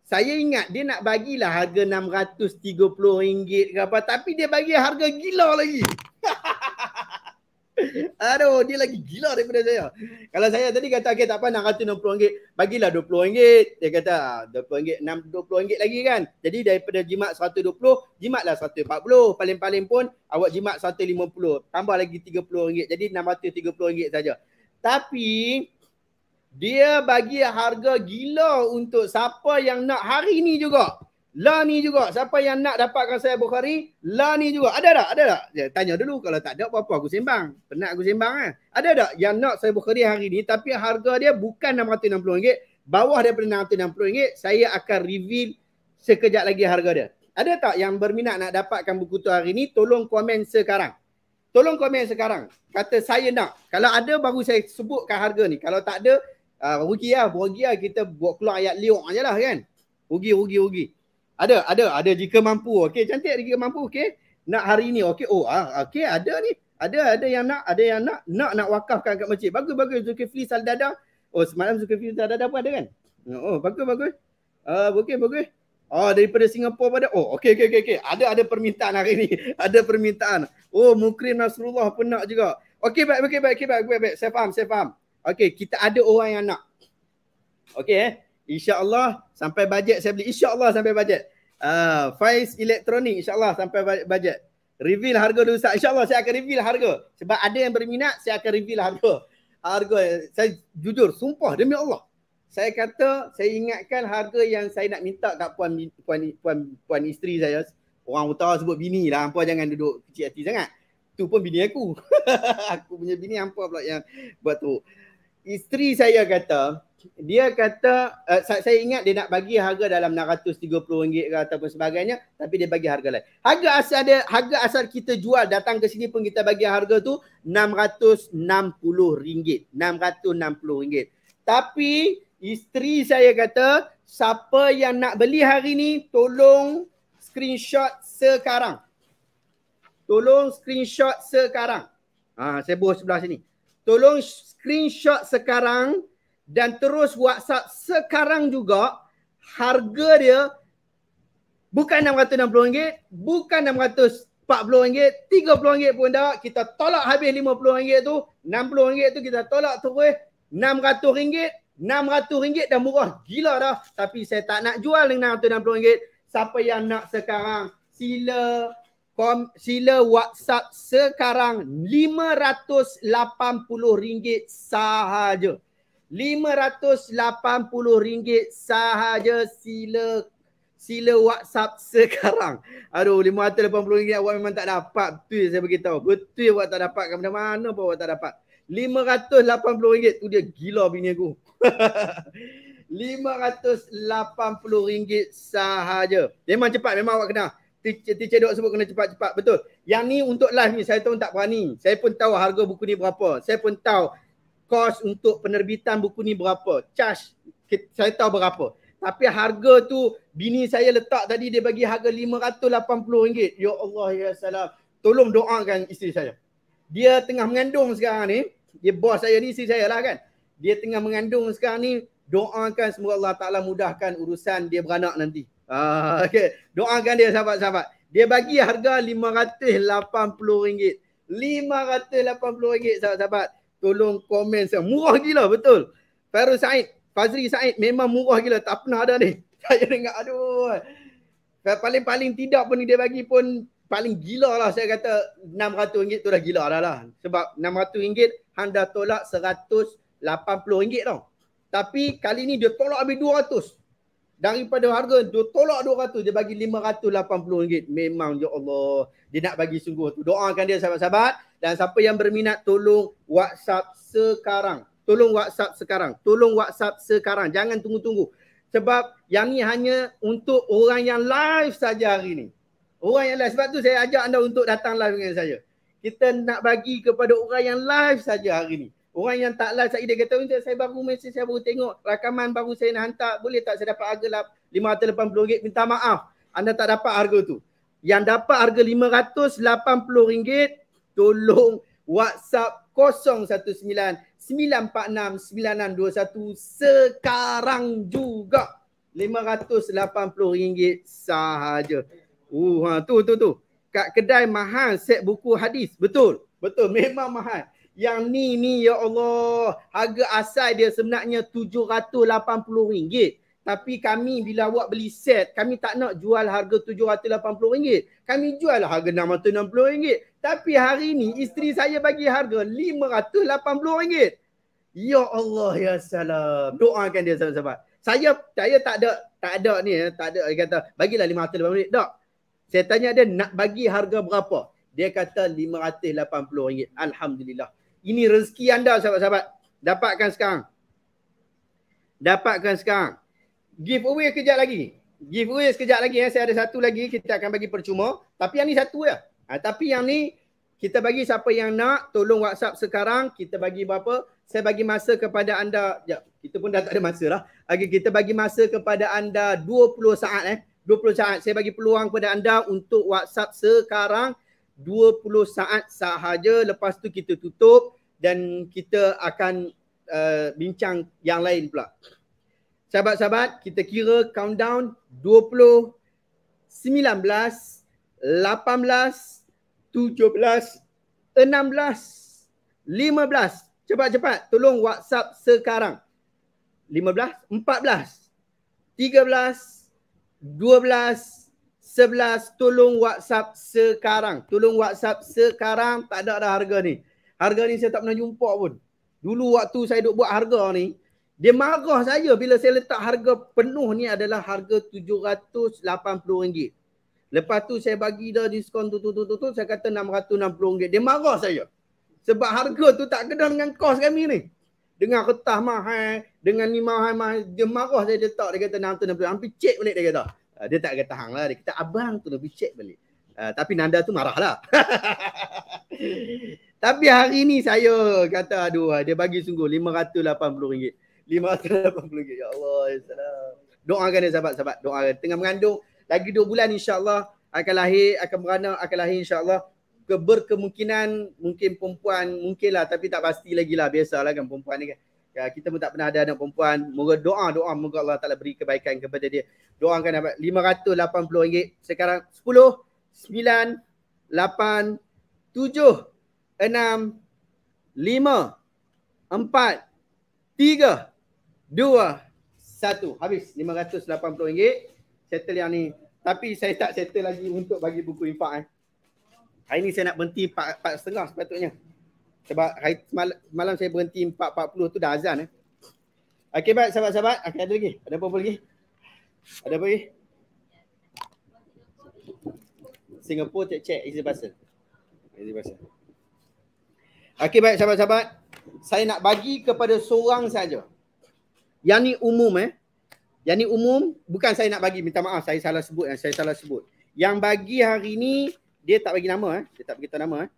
Saya ingat dia nak bagilah harga RM630 ke apa. Tapi dia bagi harga gila lagi. Aduh, dia lagi gila daripada saya. Kalau saya tadi kata, okay, tak apa nak kata RM60, bagilah RM20. Dia kata, RM20, RM60 lagi kan. Jadi daripada jimat RM120, jimatlah RM140. Paling-paling pun awak jimat RM150. Tambah lagi RM30. Jadi RM630 saja. Tapi, dia bagi harga gila untuk siapa yang nak hari ni juga. La ni juga. Siapa yang nak dapatkan saya Bukhari? La ni juga. Ada tak? Ada tak? Ya, tanya dulu. Kalau tak ada apa-apa aku sembang. Penat aku sembang kan. Ada tak yang nak saya Bukhari hari ni tapi harga dia bukan RM660. Bawah daripada RM660 saya akan reveal sekejap lagi harga dia. Ada tak yang berminat nak dapatkan buku tu hari ni? Tolong komen sekarang. Tolong komen sekarang. Kata saya nak. Kalau ada baru saya sebutkan harga ni. Kalau tak ada, uh, rugi lah. Rugi lah kita buat keluar ayat liuk je lah kan. Rugi, rugi, rugi ada ada ada jika mampu okey cantik jika mampu okey nak hari ni okey oh ah okey ada ni ada ada yang nak ada yang nak nak nak wakafkan kat masjid bagus bagus Zulkifli Saldada oh semalam Zulkifli Saldada pun ada kan oh bagus bagus ah uh, okey bagus Oh daripada Singapura pada oh okey okey okey okay. ada ada permintaan hari ni ada permintaan oh Mukrim Nasrullah pun nak juga okey baik okey baik okey baik, baik baik saya faham saya faham okey kita ada orang yang nak okey eh InsyaAllah sampai bajet saya beli. InsyaAllah sampai bajet. Uh, Faiz Electronic insyaAllah sampai bajet. Reveal harga dulu InsyaAllah saya akan reveal harga. Sebab ada yang berminat, saya akan reveal harga. Harga saya jujur, sumpah demi Allah. Saya kata, saya ingatkan harga yang saya nak minta kat puan puan puan, puan isteri saya. Orang utara sebut bini lah. Ampua jangan duduk kecil hati sangat. Tu pun bini aku. aku punya bini ampua pula yang buat tu. Isteri saya kata, dia kata uh, eh, saya, saya ingat dia nak bagi harga dalam RM630 ke ataupun sebagainya tapi dia bagi harga lain. Harga asal dia harga asal kita jual datang ke sini pun kita bagi harga tu RM660. RM660. Tapi isteri saya kata siapa yang nak beli hari ni tolong screenshot sekarang. Tolong screenshot sekarang. ha, saya bawah sebelah sini. Tolong screenshot sekarang dan terus WhatsApp sekarang juga harga dia bukan RM660, bukan RM640, RM30 pun dah kita tolak habis RM50 tu, RM60 tu kita tolak terus RM600, RM600 dah murah gila dah tapi saya tak nak jual dengan RM660. Siapa yang nak sekarang sila kom, sila WhatsApp sekarang RM580 sahaja. RM580 sahaja sila sila WhatsApp sekarang. Aduh RM580 awak memang tak dapat. Betul saya beritahu. Betul awak tak dapat. Kamu mana pun awak tak dapat. RM580 tu dia gila bini aku. RM580 sahaja. Memang cepat. Memang awak kena. Teacher, teacher dok sebut kena cepat-cepat. Betul. Yang ni untuk live ni saya tahu tak berani. Saya pun tahu harga buku ni berapa. Saya pun tahu kos untuk penerbitan buku ni berapa charge saya tahu berapa tapi harga tu bini saya letak tadi dia bagi harga RM580 ya Allah ya salam tolong doakan isteri saya dia tengah mengandung sekarang ni dia bos saya ni isteri saya lah kan dia tengah mengandung sekarang ni doakan semoga Allah Taala mudahkan urusan dia beranak nanti ah, okey doakan dia sahabat-sahabat dia bagi harga RM580 RM580 sahabat-sahabat tolong komen saya. Murah gila betul. Farul Said, Fazri Said memang murah gila tak pernah ada ni. Saya dengar aduh. Paling-paling tidak pun dia bagi pun paling gila lah saya kata RM600 tu dah gila dah lah. Sebab RM600 anda tolak RM180 tau. Tapi kali ni dia tolak habis RM200. Daripada harga dia tolak RM200 dia bagi RM580. Memang ya Allah dia nak bagi sungguh tu. Doakan dia sahabat-sahabat dan siapa yang berminat tolong WhatsApp sekarang. Tolong WhatsApp sekarang. Tolong WhatsApp sekarang. Jangan tunggu-tunggu. Sebab yang ni hanya untuk orang yang live saja hari ni. Orang yang live. Sebab tu saya ajak anda untuk datang live dengan saya. Kita nak bagi kepada orang yang live saja hari ni. Orang yang tak live, saya dia kata, saya baru mesej, saya baru tengok rakaman baru saya nak hantar. Boleh tak saya dapat harga RM580? Minta maaf. Anda tak dapat harga tu. Yang dapat harga RM580, tolong WhatsApp 019 946 9621 sekarang juga RM580 sahaja. Uh, ha, tu tu tu. Kat kedai mahal set buku hadis. Betul. Betul. Memang mahal. Yang ni ni ya Allah. Harga asal dia sebenarnya RM780. Tapi kami bila buat beli set, kami tak nak jual harga RM780. Kami jual harga RM660. Tapi hari ni isteri saya bagi harga RM580. Ya Allah ya salam. Doakan dia sahabat-sahabat. Saya saya tak ada tak ada ni ya, tak ada dia kata bagilah 580 ringgit. Tak. Saya tanya dia nak bagi harga berapa? Dia kata 580 ringgit. Alhamdulillah. Ini rezeki anda sahabat-sahabat. Dapatkan sekarang. Dapatkan sekarang. Give away kejap lagi. Give away sekejap lagi ya. Saya ada satu lagi kita akan bagi percuma. Tapi yang ni satu ya. Ha, tapi yang ni kita bagi siapa yang nak tolong WhatsApp sekarang kita bagi berapa saya bagi masa kepada anda ya kita pun dah tak ada masa lah. Okay, kita bagi masa kepada anda 20 saat eh. 20 saat. Saya bagi peluang kepada anda untuk WhatsApp sekarang 20 saat sahaja. Lepas tu kita tutup dan kita akan uh, bincang yang lain pula. Sahabat-sahabat, kita kira countdown 20, 19, 18, 17, 16, 15, 14, 13, 12, 11, 10, 9, 8, 7, 6, 5, 4, 3, 2, 1. 15 cepat-cepat tolong WhatsApp sekarang 15 14 13 12 tolong WhatsApp sekarang tolong WhatsApp sekarang tak ada dah harga ni harga ni saya tak pernah jumpa pun dulu waktu saya duk buat harga ni dia marah saya bila saya letak harga penuh ni adalah harga 780 ringgit Lepas tu saya bagi dia diskon tu tu tu tu, tu saya kata RM660. Dia marah saya. Sebab harga tu tak kena dengan kos kami ni. Dengan kertas mahal, dengan ni mahal mahal. Dia marah saya dia letak. Dia kata RM660. Hampir cek balik dia kata. Ah, dia tak kata hang lah. Dia kata abang tu lebih cek balik. Uh, tapi Nanda tu marah lah. tapi hari ni saya kata aduh ah, dia bagi sungguh RM580. RM580 ya Allah. Ya Doakan dia sahabat-sahabat. Doakan tengah mengandung lagi dua bulan insyaallah akan lahir akan beranak akan lahir insyaallah keberkemungkinan mungkin perempuan mungkinlah tapi tak pasti lagi lah biasalah kan perempuan ni kan ya, kita pun tak pernah ada anak perempuan moga doa doa moga Allah Taala beri kebaikan kepada dia doa doakan dapat 580 ringgit sekarang 10 9 8 7 6 5 4 3 2 satu habis 580 ringgit settle yang ni. Tapi saya tak settle lagi untuk bagi buku impak. eh. Hari ni saya nak berhenti 4.30 sepatutnya. Sebab hari semalam, malam saya berhenti 4.40 tu dah azan eh. Okey baik sahabat-sahabat. okay, ada lagi? Ada apa-apa lagi? Ada apa lagi? Singapura check check easy pasal. Easy pasal. Okey baik sahabat-sahabat. Saya nak bagi kepada seorang saja. Yang ni umum eh. Yang ni umum, bukan saya nak bagi, minta maaf saya salah sebut eh, saya salah sebut. Yang bagi hari ni, dia tak bagi nama eh. Dia tak bagi nama eh.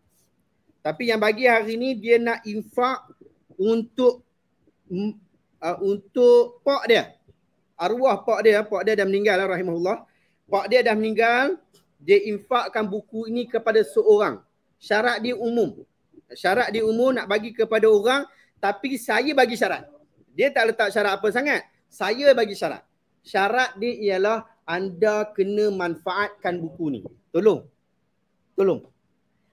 Tapi yang bagi hari ni, dia nak infak untuk uh, untuk pak dia. Arwah pak dia, pak dia dah meninggal lah rahimahullah. Pak dia dah meninggal, dia infakkan buku ini kepada seorang. Syarat dia umum. Syarat dia umum nak bagi kepada orang, tapi saya bagi syarat. Dia tak letak syarat apa sangat saya bagi syarat. Syarat dia ialah anda kena manfaatkan buku ni. Tolong. Tolong.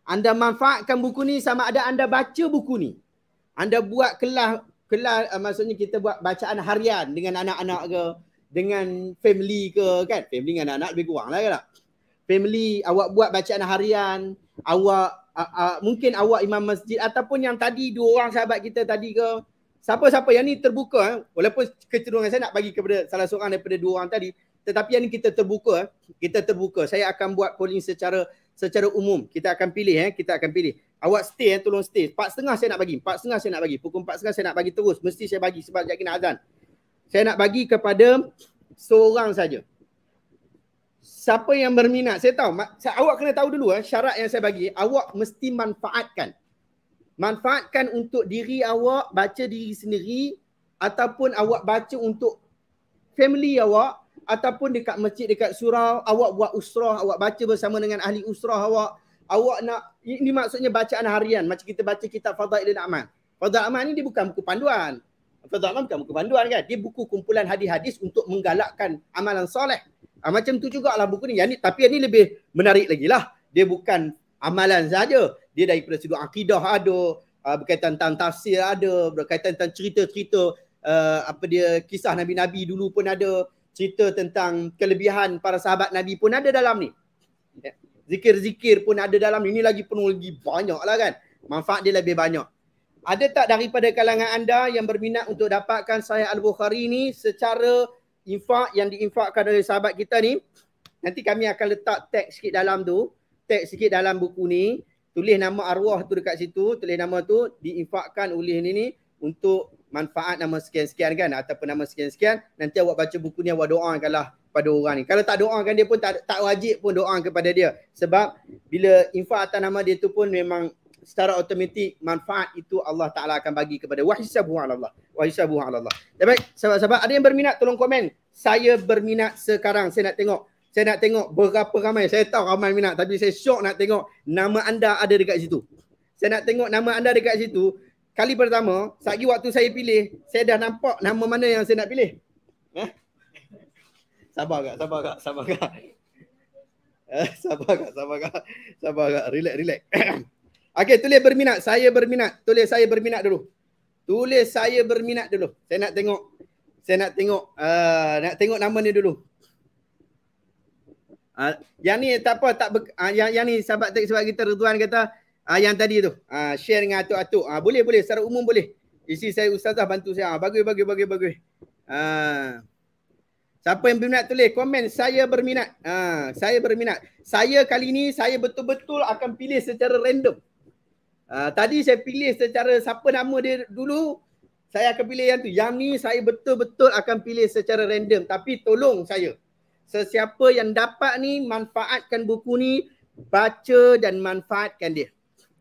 Anda manfaatkan buku ni sama ada anda baca buku ni. Anda buat kelas kelas eh, maksudnya kita buat bacaan harian dengan anak-anak ke dengan family ke kan family dengan anak-anak lebih kurang lah kan family awak buat bacaan harian awak uh, uh, mungkin awak imam masjid ataupun yang tadi dua orang sahabat kita tadi ke siapa-siapa yang ni terbuka eh, walaupun kecenderungan saya nak bagi kepada salah seorang daripada dua orang tadi tetapi yang ni kita terbuka eh, kita terbuka saya akan buat polling secara secara umum kita akan pilih eh kita akan pilih awak stay eh tolong stay empat setengah saya nak bagi empat setengah saya nak bagi pukul empat setengah saya nak bagi terus mesti saya bagi sebab jadi nak azan saya nak bagi kepada seorang saja siapa yang berminat saya tahu awak kena tahu dulu eh syarat yang saya bagi awak mesti manfaatkan manfaatkan untuk diri awak, baca diri sendiri ataupun awak baca untuk family awak ataupun dekat masjid dekat surau, awak buat usrah, awak baca bersama dengan ahli usrah awak. Awak nak ini maksudnya bacaan harian macam kita baca kitab Fadailul Amal. Fadailul Amal ni dia bukan buku panduan. Fadailul Amal bukan buku panduan kan? Dia buku kumpulan hadis-hadis untuk menggalakkan amalan soleh. Ha, macam tu jugalah buku ni. Yang ni tapi yang ni lebih menarik lagi lah. Dia bukan amalan saja dia dari sudut akidah ada uh, berkaitan tentang tafsir ada berkaitan tentang cerita-cerita uh, apa dia kisah nabi-nabi dulu pun ada cerita tentang kelebihan para sahabat nabi pun ada dalam ni ya. zikir-zikir pun ada dalam ni. ini lagi penuh lagi banyak lah kan manfaat dia lebih banyak ada tak daripada kalangan anda yang berminat untuk dapatkan saya Al-Bukhari ni secara infak yang diinfakkan oleh sahabat kita ni nanti kami akan letak tag sikit dalam tu tag sikit dalam buku ni tulis nama arwah tu dekat situ, tulis nama tu diinfakkan oleh ni ni untuk manfaat nama sekian-sekian kan ataupun nama sekian-sekian nanti awak baca buku ni awak doakanlah pada orang ni. Kalau tak doakan dia pun tak tak wajib pun doa kepada dia sebab bila infak atas nama dia tu pun memang secara automatik manfaat itu Allah Taala akan bagi kepada wahisabu Allah. Wahisabu Allah. Baik, sahabat-sahabat ada yang berminat tolong komen. Saya berminat sekarang. Saya nak tengok saya nak tengok berapa ramai. Saya tahu ramai minat tapi saya syok nak tengok nama anda ada dekat situ. Saya nak tengok nama anda dekat situ. Kali pertama, satgi waktu saya pilih, saya dah nampak nama mana yang saya nak pilih. Eh? Sabar kak, sabar kak, sabar kak. Eh, sabar kak, sabar kak. Sabar kak, relax, relax. Okey, tulis berminat. Saya berminat. Tulis saya berminat dulu. Tulis saya berminat dulu. Saya nak tengok. Saya nak tengok. Uh, nak tengok nama ni dulu. Ah, yang ni tak apa tak uh, yang yang ni sahabat tak sebab kita Ridwan kata uh, yang tadi tu uh, share dengan atuk-atuk. Uh, boleh boleh secara umum boleh. Isi saya ustazah bantu saya. Uh, bagus bagus bagus bagus. Uh, siapa yang berminat tulis komen saya berminat. Uh, saya berminat. Saya kali ni saya betul-betul akan pilih secara random. Uh, tadi saya pilih secara siapa nama dia dulu saya akan pilih yang tu. Yang ni saya betul-betul akan pilih secara random tapi tolong saya sesiapa yang dapat ni manfaatkan buku ni baca dan manfaatkan dia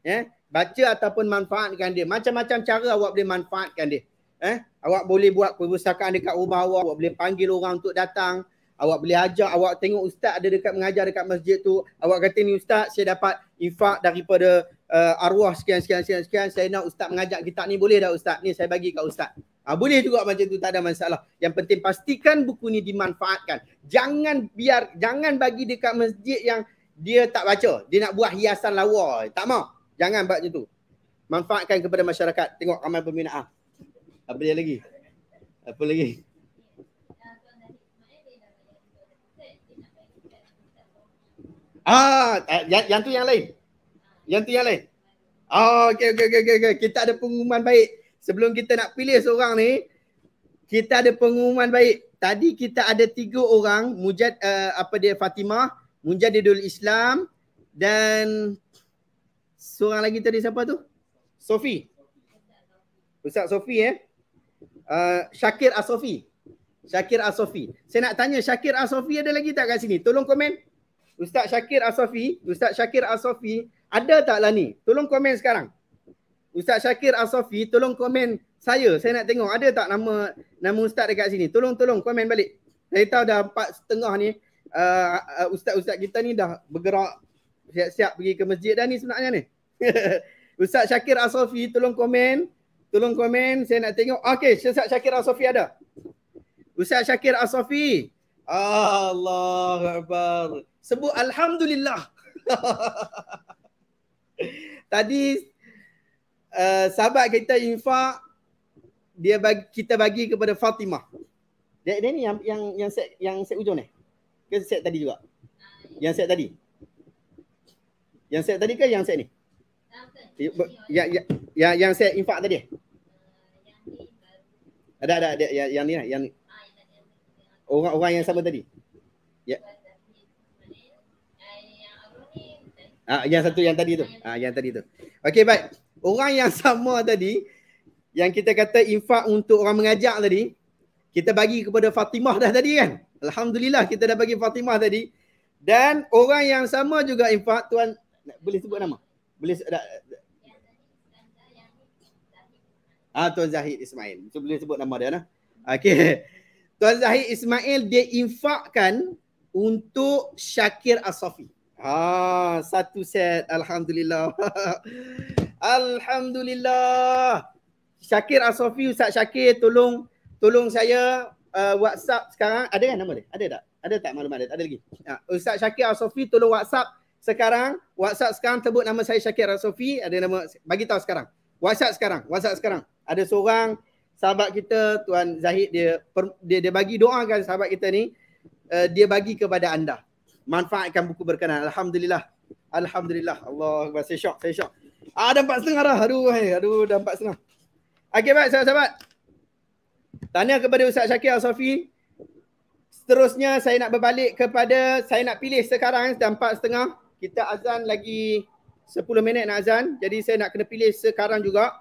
eh baca ataupun manfaatkan dia macam-macam cara awak boleh manfaatkan dia eh awak boleh buat perpustakaan dekat rumah awak awak boleh panggil orang untuk datang awak boleh ajar, awak tengok ustaz ada dekat mengajar dekat masjid tu awak kata ni ustaz saya dapat infak daripada uh, arwah sekian sekian sekian sekian saya nak ustaz mengajar kitab ni boleh tak ustaz ni saya bagi kat ustaz Ha, boleh juga macam tu tak ada masalah. Yang penting pastikan buku ni dimanfaatkan. Jangan biar jangan bagi dekat masjid yang dia tak baca. Dia nak buat hiasan lawa. Tak mau. Jangan buat macam tu. Manfaatkan kepada masyarakat. Tengok ramai peminat ah. Apa dia lagi? Apa lagi? Ah, eh, yang, yang tu yang lain. Yang tu yang lain. Oh, okey okey okey okey. Kita ada pengumuman baik sebelum kita nak pilih seorang ni kita ada pengumuman baik tadi kita ada tiga orang mujad uh, apa dia Fatimah mujadidul Islam dan seorang lagi tadi siapa tu Sofi Ustaz Sofi eh uh, Syakir Asofi Syakir Asofi saya nak tanya Syakir Asofi ada lagi tak kat sini tolong komen Ustaz Syakir Asofi Ustaz Syakir Asofi ada tak lah ni tolong komen sekarang Ustaz Syakir Asafi tolong komen saya. Saya nak tengok ada tak nama nama ustaz dekat sini. Tolong tolong komen balik. Saya tahu dah empat setengah ni uh, uh, ustaz-ustaz kita ni dah bergerak siap-siap pergi ke masjid dah ni sebenarnya ni. ustaz Syakir Asafi tolong komen. Tolong komen saya nak tengok. Okey, Ustaz Syakir Asafi ada. Ustaz Syakir Asafi. Allah Akbar. Sebut Alhamdulillah. Tadi Eh, sahabat kita infak dia bagi, kita bagi kepada Fatimah. Dia, dia ni yang yang yang set yang set ujung ni. Ke set tadi juga. Yang set tadi. Yang set tadi ke yang set ni? Ya ya. Ya yang set infak tadi. Eh, ada ada ada yang, yang ni lah yang orang-orang yang sama tadi. Ya. Ah, yang satu yang tadi tu. Ah, yang tadi tu. Okey, baik orang yang sama tadi yang kita kata infak untuk orang mengajak tadi kita bagi kepada Fatimah dah tadi kan alhamdulillah kita dah bagi Fatimah tadi dan orang yang sama juga infak tuan boleh sebut nama boleh tak, Ah Tuan Zahid Ismail. Tu boleh sebut nama dia nah. Okay, Tuan Zahid Ismail dia infakkan untuk Syakir Asafi. Ah satu set alhamdulillah. Alhamdulillah. Syakir Asofi Ustaz Syakir tolong tolong saya uh, WhatsApp sekarang. Ada kan nama dia? Ada tak? Ada tak maklumat dia? ada lagi. Uh, Ustaz Syakir Asofi tolong WhatsApp sekarang. WhatsApp sekarang sebut nama saya Syakir Asofi. Ada nama bagi tahu sekarang. WhatsApp sekarang. WhatsApp sekarang. Ada seorang sahabat kita Tuan Zahid dia per, dia, dia bagi doakan sahabat kita ni uh, dia bagi kepada anda. Manfaatkan buku berkenaan. Alhamdulillah. Alhamdulillah. Allah saya syok, saya syok. Ah, dah empat setengah dah. Aduh, hai. aduh dah empat setengah. Okay, baik, sahabat-sahabat. Tanya kepada Ustaz Syakir Al-Sofi. Seterusnya, saya nak berbalik kepada, saya nak pilih sekarang dah empat setengah. Kita azan lagi sepuluh minit nak azan. Jadi, saya nak kena pilih sekarang juga.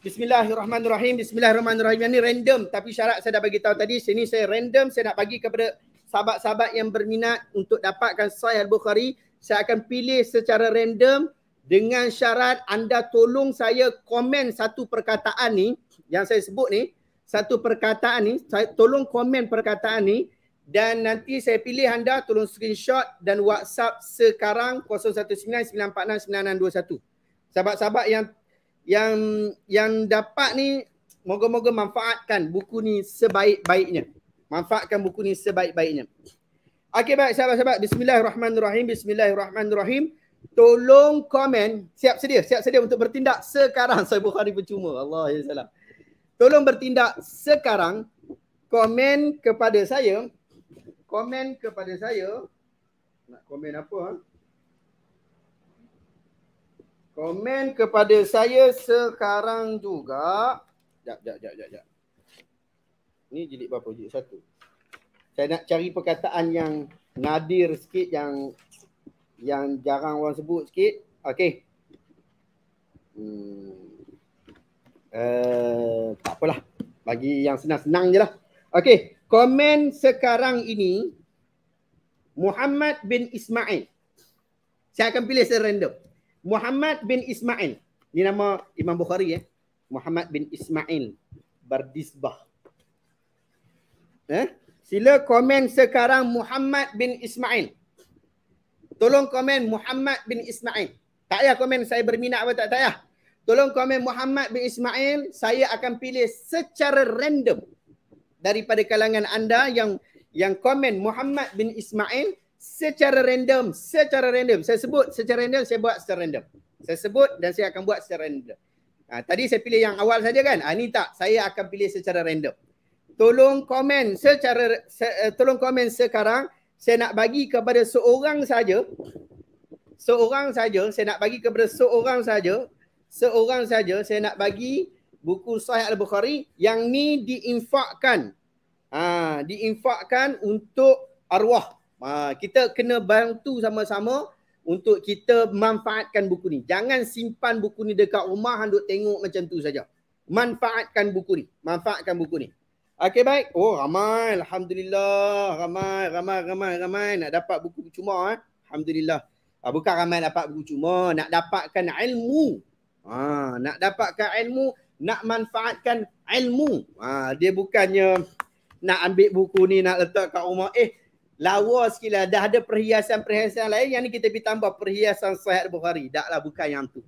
Bismillahirrahmanirrahim. Bismillahirrahmanirrahim. Yang ni random. Tapi syarat saya dah bagi tahu tadi. Sini saya random. Saya nak bagi kepada sahabat-sahabat yang berminat untuk dapatkan Sahih Al-Bukhari. Saya akan pilih secara random dengan syarat anda tolong saya komen satu perkataan ni yang saya sebut ni satu perkataan ni saya tolong komen perkataan ni dan nanti saya pilih anda tolong screenshot dan WhatsApp sekarang 0199469621. Sahabat-sahabat yang yang yang dapat ni moga-moga manfaatkan buku ni sebaik-baiknya. Manfaatkan buku ni sebaik-baiknya. Okey baik sahabat-sahabat bismillahirrahmanirrahim bismillahirrahmanirrahim tolong komen siap sedia siap sedia untuk bertindak sekarang saya Bukhari percuma Allah ya salam tolong bertindak sekarang komen kepada saya komen kepada saya nak komen apa komen kepada saya sekarang juga jap jap jap jap jap ni jilid berapa jilid satu saya nak cari perkataan yang nadir sikit yang yang jarang orang sebut sikit. okay. Hmm. Uh, tak apalah. Bagi yang senang-senang je lah. Okay, Komen sekarang ini Muhammad bin Ismail. Saya akan pilih secara random. Muhammad bin Ismail. Ini nama Imam Bukhari eh. Muhammad bin Ismail. berdisbah. Eh? Sila komen sekarang Muhammad bin Ismail. Tolong komen Muhammad bin Ismail. Tak payah komen saya berminat atau tak payah. Tolong komen Muhammad bin Ismail. Saya akan pilih secara random daripada kalangan anda yang yang komen Muhammad bin Ismail secara random, secara random. Saya sebut secara random, saya buat secara random. Saya sebut dan saya akan buat secara random. Ha, tadi saya pilih yang awal saja kan? Ha, ini tak, saya akan pilih secara random. Tolong komen secara, se, uh, tolong komen sekarang saya nak bagi kepada seorang saja seorang saja saya nak bagi kepada seorang saja seorang saja saya nak bagi buku Sahih Al-Bukhari yang ni diinfakkan ha, diinfakkan untuk arwah ha, kita kena bantu sama-sama untuk kita manfaatkan buku ni jangan simpan buku ni dekat rumah hendak tengok macam tu saja manfaatkan buku ni manfaatkan buku ni Okay baik. Oh ramai. Alhamdulillah. Ramai, ramai, ramai, ramai. Nak dapat buku cuma eh. Alhamdulillah. Ah, bukan ramai dapat buku cuma. Nak dapatkan ilmu. Ha, ah, nak dapatkan ilmu. Nak manfaatkan ilmu. Ha, ah, dia bukannya nak ambil buku ni nak letak kat rumah. Eh lawa sikit lah. Dah ada perhiasan-perhiasan lain. Yang ni kita pergi tambah perhiasan sahih Bukhari. Taklah lah bukan yang tu.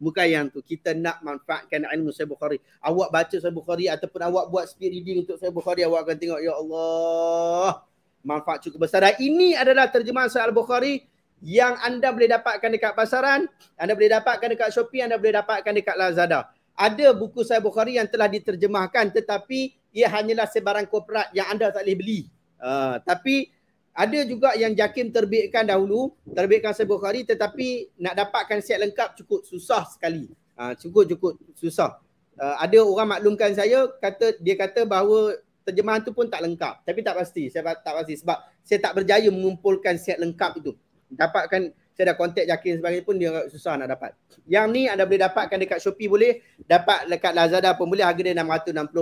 Bukan yang tu. Kita nak manfaatkan ilmu Sahih Bukhari. Awak baca Sahih Bukhari ataupun awak buat speed reading untuk Sahih Bukhari, awak akan tengok, Ya Allah, manfaat cukup besar. Dan ini adalah terjemahan Sahih bukhari yang anda boleh dapatkan dekat pasaran, anda boleh dapatkan dekat Shopee, anda boleh dapatkan dekat Lazada. Ada buku Sahih Bukhari yang telah diterjemahkan tetapi ia hanyalah sebarang korporat yang anda tak boleh beli. Uh, tapi ada juga yang Jakim terbitkan dahulu, terbitkan Sahih Bukhari tetapi nak dapatkan set lengkap cukup susah sekali. Ha, cukup cukup susah. Uh, ada orang maklumkan saya kata dia kata bahawa terjemahan tu pun tak lengkap tapi tak pasti saya tak pasti sebab saya tak berjaya mengumpulkan set lengkap itu dapatkan saya dah contact Jakin sebagainya pun dia susah nak dapat yang ni anda boleh dapatkan dekat Shopee boleh dapat dekat Lazada pun boleh harga dia RM660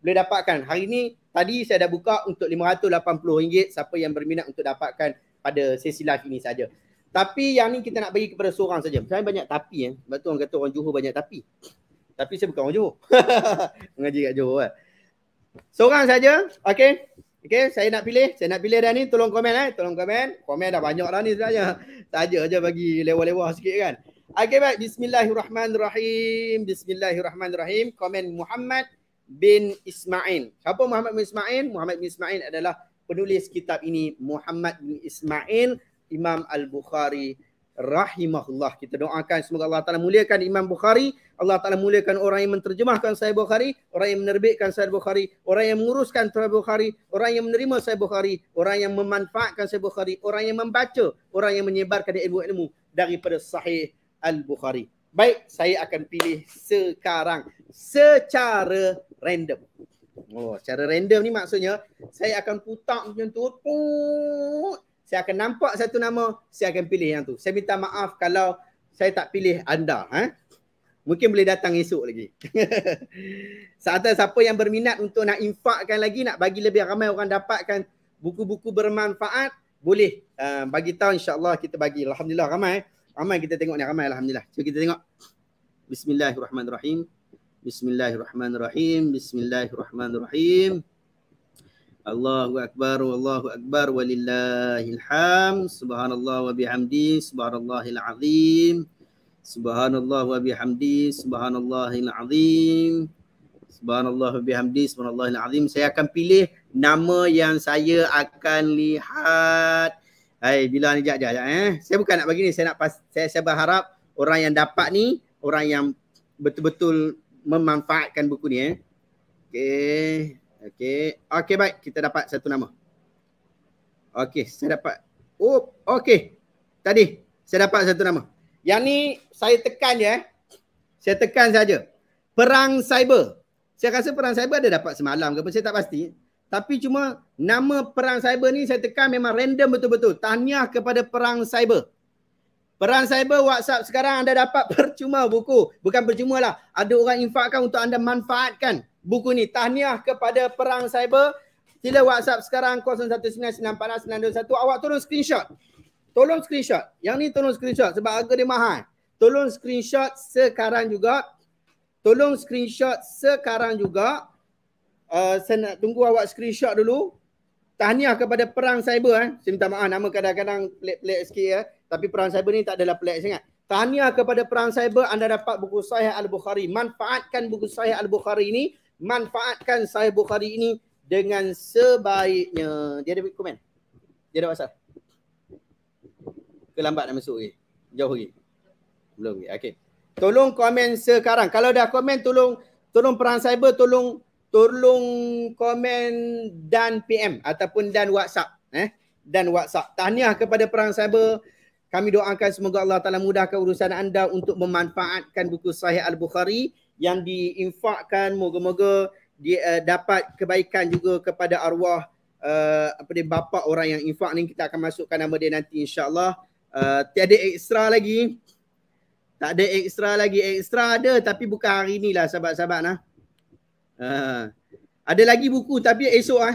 boleh dapatkan hari ni tadi saya dah buka untuk RM580 siapa yang berminat untuk dapatkan pada sesi live ini saja. Tapi yang ni kita nak bagi kepada seorang saja. Saya banyak tapi ya. Eh. Sebab tu orang kata orang Johor banyak tapi. Tapi saya bukan orang Johor. Mengaji kat Johor lah. Seorang saja. Okay. Okay. Saya nak pilih. Saya nak pilih dah ni. Tolong komen eh. Tolong komen. Komen dah banyak lah ni sebenarnya. Saja je bagi lewa-lewa sikit kan. Okay baik. Bismillahirrahmanirrahim. Bismillahirrahmanirrahim. Komen Muhammad bin Ismail. Siapa Muhammad bin Ismail? Muhammad bin Ismail adalah penulis kitab ini Muhammad bin Ismail Imam Al-Bukhari rahimahullah. Kita doakan semoga Allah Taala muliakan Imam Bukhari, Allah Taala muliakan orang yang menterjemahkan Sahih Bukhari, orang yang menerbitkan Sahih Bukhari, orang yang menguruskan Sahih Bukhari, orang yang menerima Sahih Bukhari, orang yang memanfaatkan Sahih Bukhari, orang yang membaca, orang yang menyebarkan ilmu-ilmu daripada Sahih Al-Bukhari. Baik, saya akan pilih sekarang secara random. Oh, secara random ni maksudnya saya akan putar macam tu. Put. Saya akan nampak satu nama, saya akan pilih yang tu. Saya minta maaf kalau saya tak pilih anda. Ha? Mungkin boleh datang esok lagi. Saat siapa yang berminat untuk nak infakkan lagi, nak bagi lebih ramai orang dapatkan buku-buku bermanfaat, boleh uh, bagi tahu insyaAllah kita bagi. Alhamdulillah ramai. Eh. Ramai kita tengok ni, ramai Alhamdulillah. Cuba kita tengok. Bismillahirrahmanirrahim. Bismillahirrahmanirrahim. Bismillahirrahmanirrahim. Allahu Akbar, Allahu Akbar, walillahilham. Subhanallah wa bihamdi, subhanallahil azim. Subhanallah wa bihamdi, subhanallahil azim. Subhanallah wa bihamdi, subhanallahil azim. Saya akan pilih nama yang saya akan lihat Hai bila ni jap jap eh. Saya bukan nak bagi ni saya nak pas, saya saya berharap orang yang dapat ni orang yang betul-betul memanfaatkan buku ni eh. Okey. Okey. Okey baik kita dapat satu nama. Okey, saya dapat. Oh, okey. Tadi saya dapat satu nama. Yang ni saya tekan je eh. Saya tekan saja. Perang Cyber. Saya rasa perang cyber ada dapat semalam ke saya tak pasti tapi cuma nama perang cyber ni saya tekan memang random betul-betul. Tahniah kepada perang cyber. Perang cyber WhatsApp sekarang anda dapat percuma buku. Bukan percuma lah. Ada orang infakkan untuk anda manfaatkan buku ni. Tahniah kepada perang cyber. Sila WhatsApp sekarang 019-946-921. Awak tolong screenshot. Tolong screenshot. Yang ni tolong screenshot sebab harga dia mahal. Tolong screenshot sekarang juga. Tolong screenshot sekarang juga. Eh, saya nak tunggu awak screenshot dulu. Tahniah kepada perang cyber eh. Saya minta maaf nama kadang-kadang pelik-pelik sikit ya. Eh. Tapi perang cyber ni tak adalah pelik sangat. Tahniah kepada perang cyber anda dapat buku Sahih Al-Bukhari. Manfaatkan buku Sahih Al-Bukhari ini, manfaatkan Sahih Bukhari ini dengan sebaiknya. Dia ada komen. Dia ada WhatsApp. Kelambat nak masuk lagi. Eh. Jauh lagi. Belum lagi. Okay. Tolong komen sekarang. Kalau dah komen tolong tolong perang cyber tolong tolong komen dan PM ataupun dan WhatsApp eh dan WhatsApp. Tahniah kepada perang cyber. Kami doakan semoga Allah Taala mudahkan urusan anda untuk memanfaatkan buku Sahih Al-Bukhari yang diinfakkan moga-moga dia uh, eh, dapat kebaikan juga kepada arwah uh, apa dia bapa orang yang infak ni kita akan masukkan nama dia nanti insyaallah uh, tiada ekstra lagi tak ada ekstra lagi ekstra ada tapi bukan hari ni lah sahabat-sahabat nah Ha. Ada lagi buku tapi esok ah.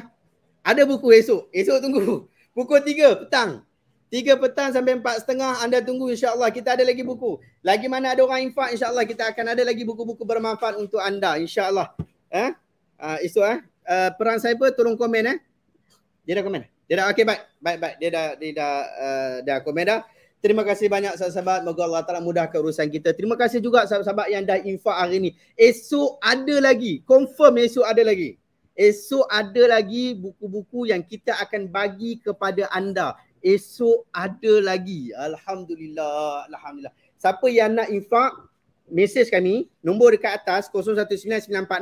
Ada buku esok. Esok tunggu. buku tiga petang. tiga petang sampai empat setengah anda tunggu insyaAllah. Kita ada lagi buku. Lagi mana ada orang infak insyaAllah kita akan ada lagi buku-buku bermanfaat untuk anda insyaAllah. Eh? Uh, esok eh. Ah. Uh, ha, perang cyber tolong komen eh. Dia dah komen. Dia dah okay baik. Baik baik. Dia dah dia dah uh, dia komen dah. Terima kasih banyak sahabat-sahabat. Moga Allah Ta'ala mudahkan urusan kita. Terima kasih juga sahabat-sahabat yang dah infak hari ni. Esok ada lagi. Confirm esok ada lagi. Esok ada lagi buku-buku yang kita akan bagi kepada anda. Esok ada lagi. Alhamdulillah. Alhamdulillah. Siapa yang nak infak, mesej kami. Nombor dekat atas 019 946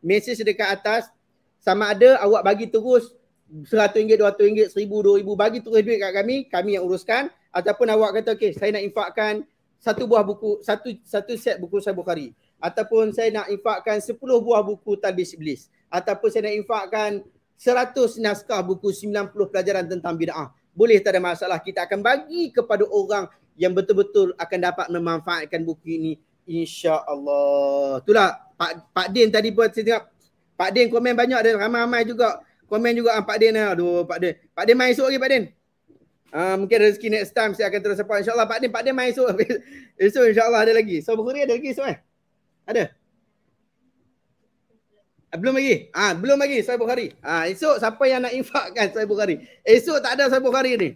Mesej dekat atas. Sama ada awak bagi terus RM100, RM200, RM1,000, RM2,000 bagi terus duit kat kami, kami yang uruskan ataupun awak kata okey saya nak infakkan satu buah buku, satu satu set buku saya Bukhari ataupun saya nak infakkan 10 buah buku Talbis Iblis ataupun saya nak infakkan 100 naskah buku 90 pelajaran tentang bid'ah. Boleh tak ada masalah kita akan bagi kepada orang yang betul-betul akan dapat memanfaatkan buku ini insya-Allah. Itulah Pak Pak Din tadi buat saya tengok Pak Din komen banyak dan ramai-ramai juga komen juga ah, Pak Din lah. Aduh Pak Din. Pak Din main esok lagi Pak Din. Uh, mungkin rezeki next time saya akan terus support. InsyaAllah Pak Din, Pak Din main esok. esok insyaAllah ada lagi. So Bukhari ada lagi esok eh? Ada? Ah, belum lagi? Ah, belum lagi Sahih Bukhari. Ah, esok siapa yang nak infakkan Sahih Bukhari? Esok tak ada Sahih Bukhari ni.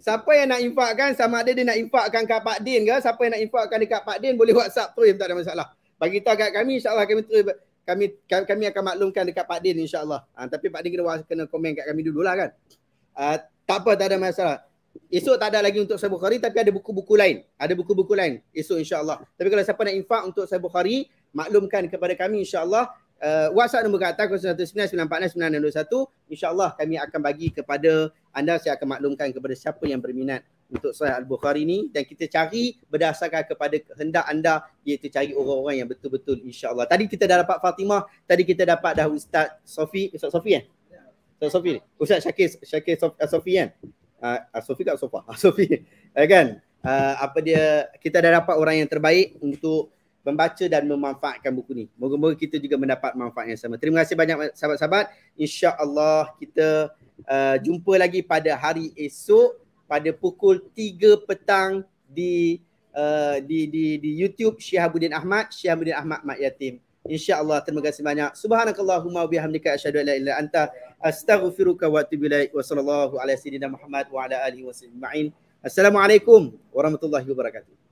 Siapa yang nak infakkan sama ada dia nak infakkan kat Pak Din ke? Siapa yang nak infakkan dekat Pak Din boleh WhatsApp terus tak ada masalah. Bagi tahu kat kami insyaAllah kami terus kami kami akan maklumkan dekat Pak Din insyaAllah. Ha, tapi Pak Din kena, kena komen kat kami dululah kan. Uh, tak apa, tak ada masalah. Esok tak ada lagi untuk Sahih Bukhari tapi ada buku-buku lain. Ada buku-buku lain esok insyaAllah. Tapi kalau siapa nak infak untuk Sahih Bukhari, maklumkan kepada kami insyaAllah. Uh, WhatsApp nombor kat atas 019-946-961. InsyaAllah kami akan bagi kepada anda. Saya akan maklumkan kepada siapa yang berminat untuk sahih al-Bukhari ni dan kita cari berdasarkan kepada kehendak anda iaitu cari orang-orang yang betul-betul insya-Allah. Tadi kita dah dapat Fatimah, tadi kita dapat dah Ustaz Sofi, Ustaz Sofi kan? Ustaz Sofi. Ustaz Syakir Syakir Sofi, Sofi kan? Ah uh, Sofi tak sofa. Ah Sofi. Ya kan? Uh, apa dia kita dah dapat orang yang terbaik untuk membaca dan memanfaatkan buku ni. Moga-moga kita juga mendapat manfaat yang sama. Terima kasih banyak sahabat-sahabat. Insya-Allah kita uh, jumpa lagi pada hari esok pada pukul 3 petang di uh, di di di YouTube Syihabuddin Ahmad, Syihabuddin Ahmad Mak Yatim. Insya-Allah terima kasih banyak. Subhanakallahumma wa bihamdika asyhadu an la ilaha anta astaghfiruka wa atubu ilaik wa sallallahu alaihi Muhammad wa ala alihi wasallam. Assalamualaikum warahmatullahi wabarakatuh.